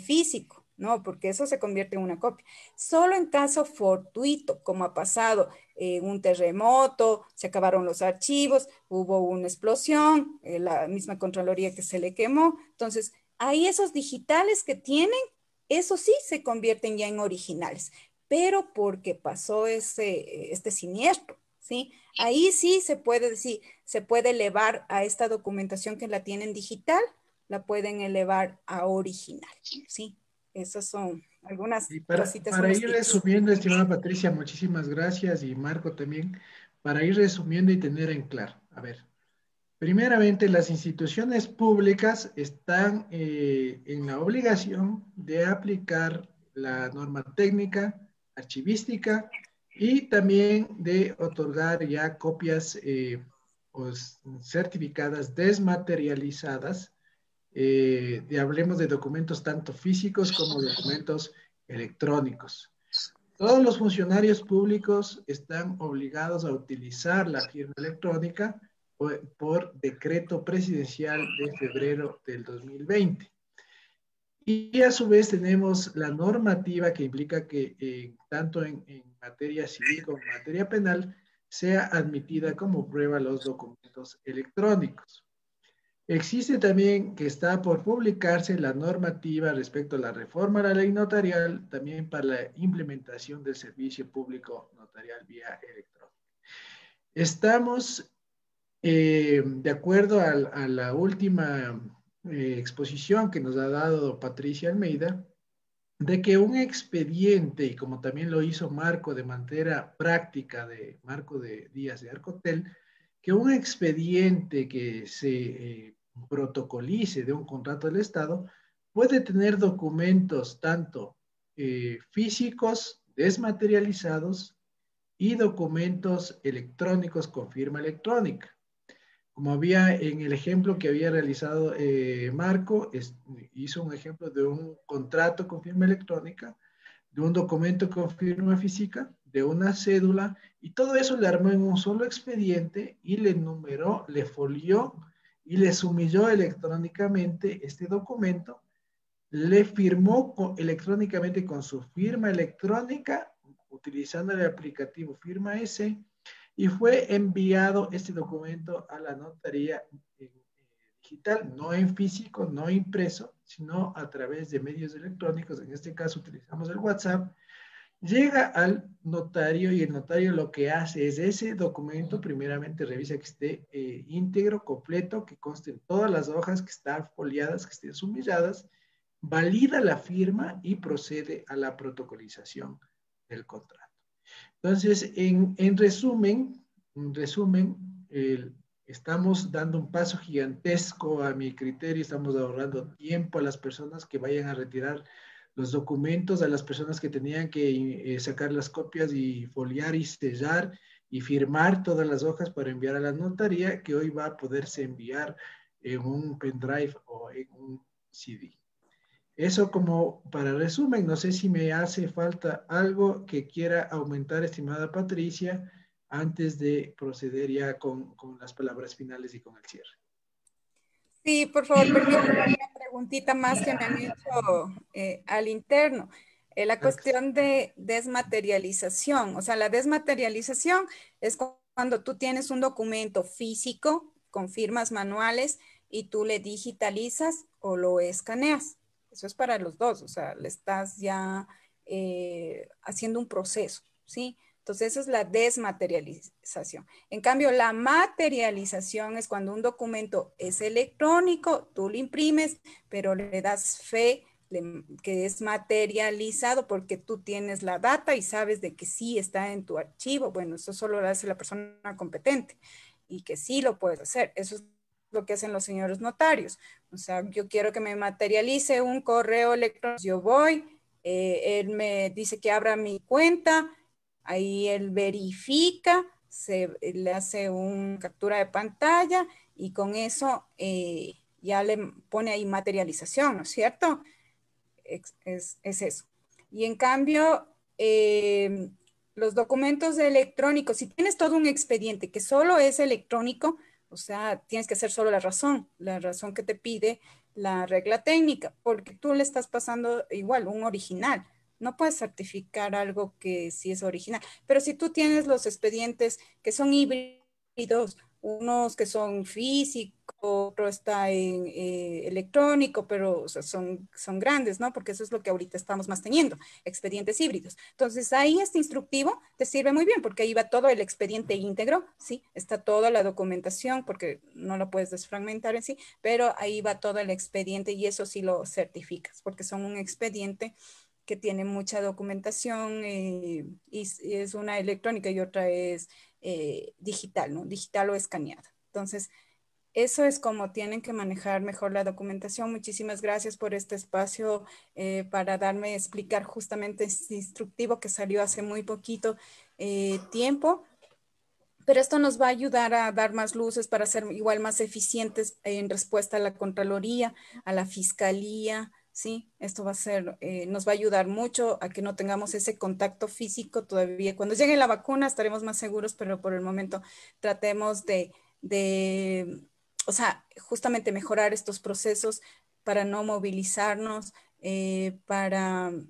físico, no, porque eso se convierte en una copia. Solo en caso fortuito, como ha pasado eh, un terremoto, se acabaron los archivos, hubo una explosión, eh, la misma Contraloría que se le quemó. Entonces, hay esos digitales que tienen eso sí se convierten ya en originales, pero porque pasó ese, eh, este siniestro, ¿sí? Ahí sí se puede decir, se puede elevar a esta documentación que la tienen digital, la pueden elevar a original, ¿sí? Esas son algunas cositas. Para ir resumiendo, estimada Patricia, muchísimas gracias y Marco también, para ir resumiendo y tener en claro, a ver, Primeramente, las instituciones públicas están eh, en la obligación de aplicar la norma técnica, archivística y también de otorgar ya copias eh, pues, certificadas desmaterializadas. Eh, hablemos de documentos tanto físicos como documentos electrónicos. Todos los funcionarios públicos están obligados a utilizar la firma electrónica por, decreto presidencial de febrero del 2020. Y a su vez tenemos la normativa que implica que eh, tanto en, en, materia civil como en materia penal sea admitida como prueba los documentos electrónicos. Existe también que está por publicarse la normativa respecto a la reforma a la ley notarial, también para la implementación del servicio público notarial vía electrónica. Estamos eh, de acuerdo a, la última eh, exposición que nos ha dado Patricia Almeida, de que un expediente, y como también lo hizo Marco de manera práctica de Marco de Díaz de Arcotel, que un expediente que se eh, protocolice de un contrato del Estado puede tener documentos tanto físicos desmaterializados y documentos electrónicos con firma electrónica como había en el ejemplo que había realizado eh, Marco, hizo un ejemplo de un contrato con firma electrónica, de un documento con firma física, de una cédula, y todo eso le armó en un solo expediente y le numeró, le folió y le sumilló electrónicamente este documento, le firmó electrónicamente con su firma electrónica, utilizando el aplicativo Firma S, y fue enviado este documento a la notaría eh, digital, no en físico, no impreso, sino a través de medios electrónicos, en este caso utilizamos el WhatsApp, llega al notario y el notario lo que hace es ese documento, primeramente revisa que esté eh, íntegro, completo, que consten todas las hojas, que están foliadas, que estén sumilladas, valida la firma y procede a la protocolización del contrato. Entonces, en, resumen, resumen estamos dando un paso gigantesco a mi criterio, estamos ahorrando tiempo a las personas que vayan a retirar los documentos, a las personas que tenían que eh, sacar las copias y foliar y sellar y firmar todas las hojas para enviar a la notaría, que hoy va a poderse enviar en un pendrive o en un CD. Eso como para resumen, no sé si me hace falta algo que quiera aumentar, estimada Patricia, antes de proceder ya con, con las palabras finales y con el cierre. Sí, por favor, una preguntita más que me han hecho eh, al interno. Eh, la cuestión de desmaterialización, o sea, la desmaterialización es cuando tú tienes un documento físico con firmas manuales y tú le digitalizas o lo escaneas. Eso es para los dos, o sea, le estás ya eh, haciendo un proceso, ¿sí? Entonces, eso es la desmaterialización. En cambio, la materialización es cuando un documento es electrónico, tú lo imprimes, pero le das fe que es materializado porque tú tienes la data y sabes de que sí está en tu archivo. Bueno, eso solo lo hace la persona competente y que sí lo puedes hacer. Eso es lo que hacen los señores notarios. O sea, yo quiero que me materialice un correo electrónico, yo voy, eh, él me dice que abra mi cuenta, ahí él verifica, se, le hace una captura de pantalla y con eso eh, ya le pone ahí materialización, ¿no es cierto? Es, eso. Y en cambio, eh, los documentos electrónicos, si tienes todo un expediente que solo es electrónico, o sea, tienes que hacer solo la razón, la razón que te pide la regla técnica, porque tú le estás pasando igual un original. No puedes certificar algo que sí es original. Pero si tú tienes los expedientes que son híbridos, unos que son físicos, otro está en eh, electrónico, pero son, son grandes, ¿no? Porque eso es lo que ahorita estamos más teniendo, expedientes híbridos. Entonces, ahí este instructivo te sirve muy bien porque ahí va todo el expediente íntegro, ¿sí? Está toda la documentación porque no lo puedes desfragmentar en sí, pero ahí va todo el expediente y eso sí lo certificas porque son un expediente que tiene mucha documentación eh, y, y es una electrónica y otra es eh, digital, ¿no? Digital o escaneada. Entonces, eso es como tienen que manejar mejor la documentación. Muchísimas gracias por este espacio eh, para darme explicar justamente este instructivo que salió hace muy poquito eh, tiempo. Pero esto nos va a ayudar a dar más luces para ser igual más eficientes en respuesta a la Contraloría, a la Fiscalía, sí, esto va a ser, eh, nos va a ayudar mucho a que no tengamos ese contacto físico todavía. Cuando llegue la vacuna estaremos más seguros, pero por el momento tratemos de, o sea, justamente mejorar estos procesos para no movilizarnos. Eh,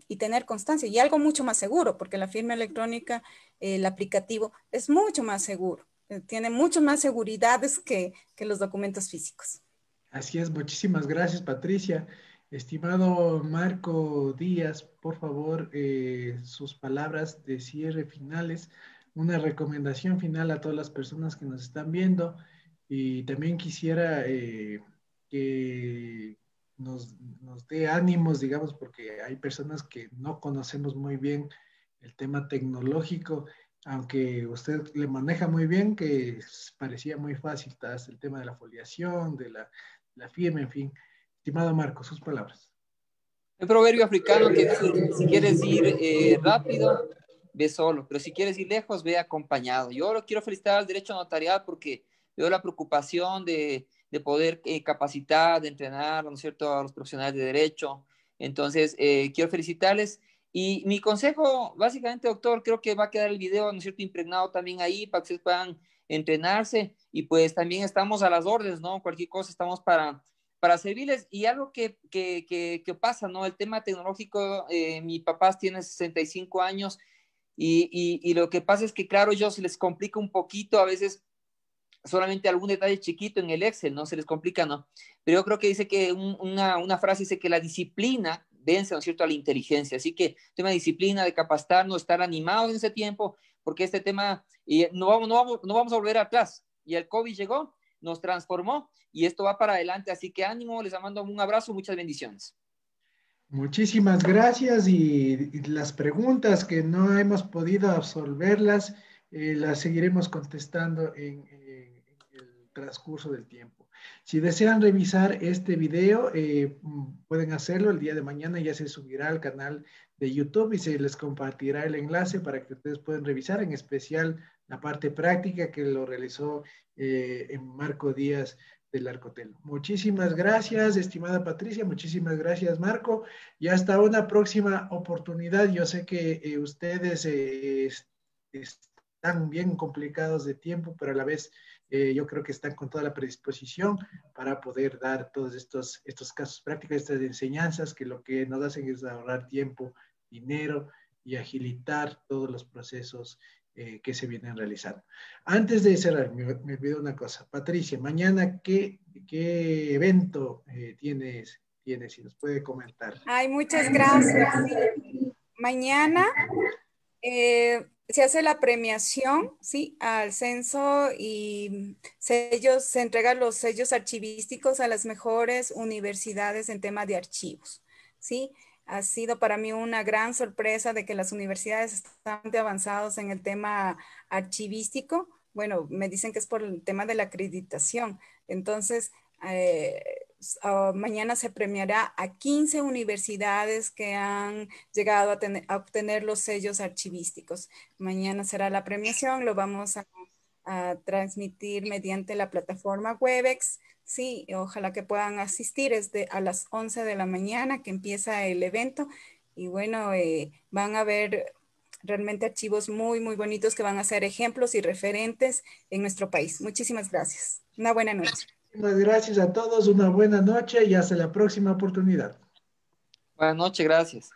y tener constancia y algo mucho más seguro porque la firma electrónica el aplicativo es mucho más seguro eh, tiene mucho más seguridades que los documentos físicos. Así es, muchísimas gracias Patricia. Estimado Marco Díaz, por favor, eh, sus palabras de cierre finales, una recomendación final a todas las personas que nos están viendo y también quisiera eh, que nos, dé ánimos, digamos, porque hay personas que no conocemos muy bien el tema tecnológico, aunque usted le maneja muy bien, que parecía muy fácil, el tema de la foliación, de la, la firma, en fin. Estimado Marco, sus palabras. El proverbio africano que dice, si quieres ir eh, rápido, ve solo, pero si quieres ir lejos, ve acompañado. Yo lo quiero felicitar al derecho notarial porque veo la preocupación de, de poder eh, capacitar, de entrenar, ¿no es cierto?, a los profesionales de derecho. Entonces, eh, quiero felicitarles. Y mi consejo, básicamente, doctor, creo que va a quedar el video, ¿no es cierto?, impregnado también ahí para que ustedes puedan entrenarse. Y pues también estamos a las órdenes, ¿no? Cualquier cosa estamos para para servirles. Y algo que, pasa, ¿no? El tema tecnológico, eh, mi papá tiene 65 años y, lo que pasa es que, claro, yo se les complica un poquito a veces solamente algún detalle chiquito en el Excel, ¿no? Se les complica, ¿no? Pero yo creo que dice que una, frase dice que la disciplina vence, ¿no es cierto?, a la inteligencia. Así que tema de disciplina, de capacitarnos, estar animados en ese tiempo, porque este tema, y no, no, vamos, no vamos a volver atrás. Y el COVID llegó, nos transformó y esto va para adelante. Así que ánimo, les mando un abrazo, muchas bendiciones. Muchísimas gracias y, las preguntas que no hemos podido absolverlas eh, las seguiremos contestando en el transcurso del tiempo. Si desean revisar este video, eh, pueden hacerlo el día de mañana, ya se subirá al canal de YouTube y se les compartirá el enlace para que ustedes puedan revisar, en especial la parte práctica que lo realizó eh, en Marco Díaz del Arcotel. Muchísimas gracias, estimada Patricia, muchísimas gracias, Marco, y hasta una próxima oportunidad. Yo sé que eh, ustedes están bien complicados de tiempo, pero a la vez eh, yo creo que están con toda la predisposición para poder dar todos estos, estos casos prácticos, estas enseñanzas que lo que nos hacen es ahorrar tiempo, dinero y agilitar todos los procesos eh, que se vienen realizando. Antes de cerrar, me, me pido una cosa. Patricia, mañana, ¿qué, qué evento eh, tienes, tienes? Si nos puede comentar. Ay, muchas gracias. Mañana se hace la premiación, ¿sí? Al censo y sellos, se entregan los sellos archivísticos a las mejores universidades en tema de archivos, ¿sí? Ha sido para mí una gran sorpresa de que las universidades están avanzadas en el tema archivístico. Bueno, me dicen que es por el tema de la acreditación. Entonces, eh, Ah, mañana se premiará a 15 universidades que han llegado a, obtener los sellos archivísticos. Mañana será la premiación, lo vamos a, transmitir mediante la plataforma Webex. Sí, ojalá que puedan asistir, es a las 11 de la mañana que empieza el evento. Y bueno, eh, van a ver realmente archivos muy, muy bonitos que van a ser ejemplos y referentes en nuestro país. Muchísimas gracias. Una buena noche gracias a todos, una buena noche y hasta la próxima oportunidad. Buenas noches, gracias.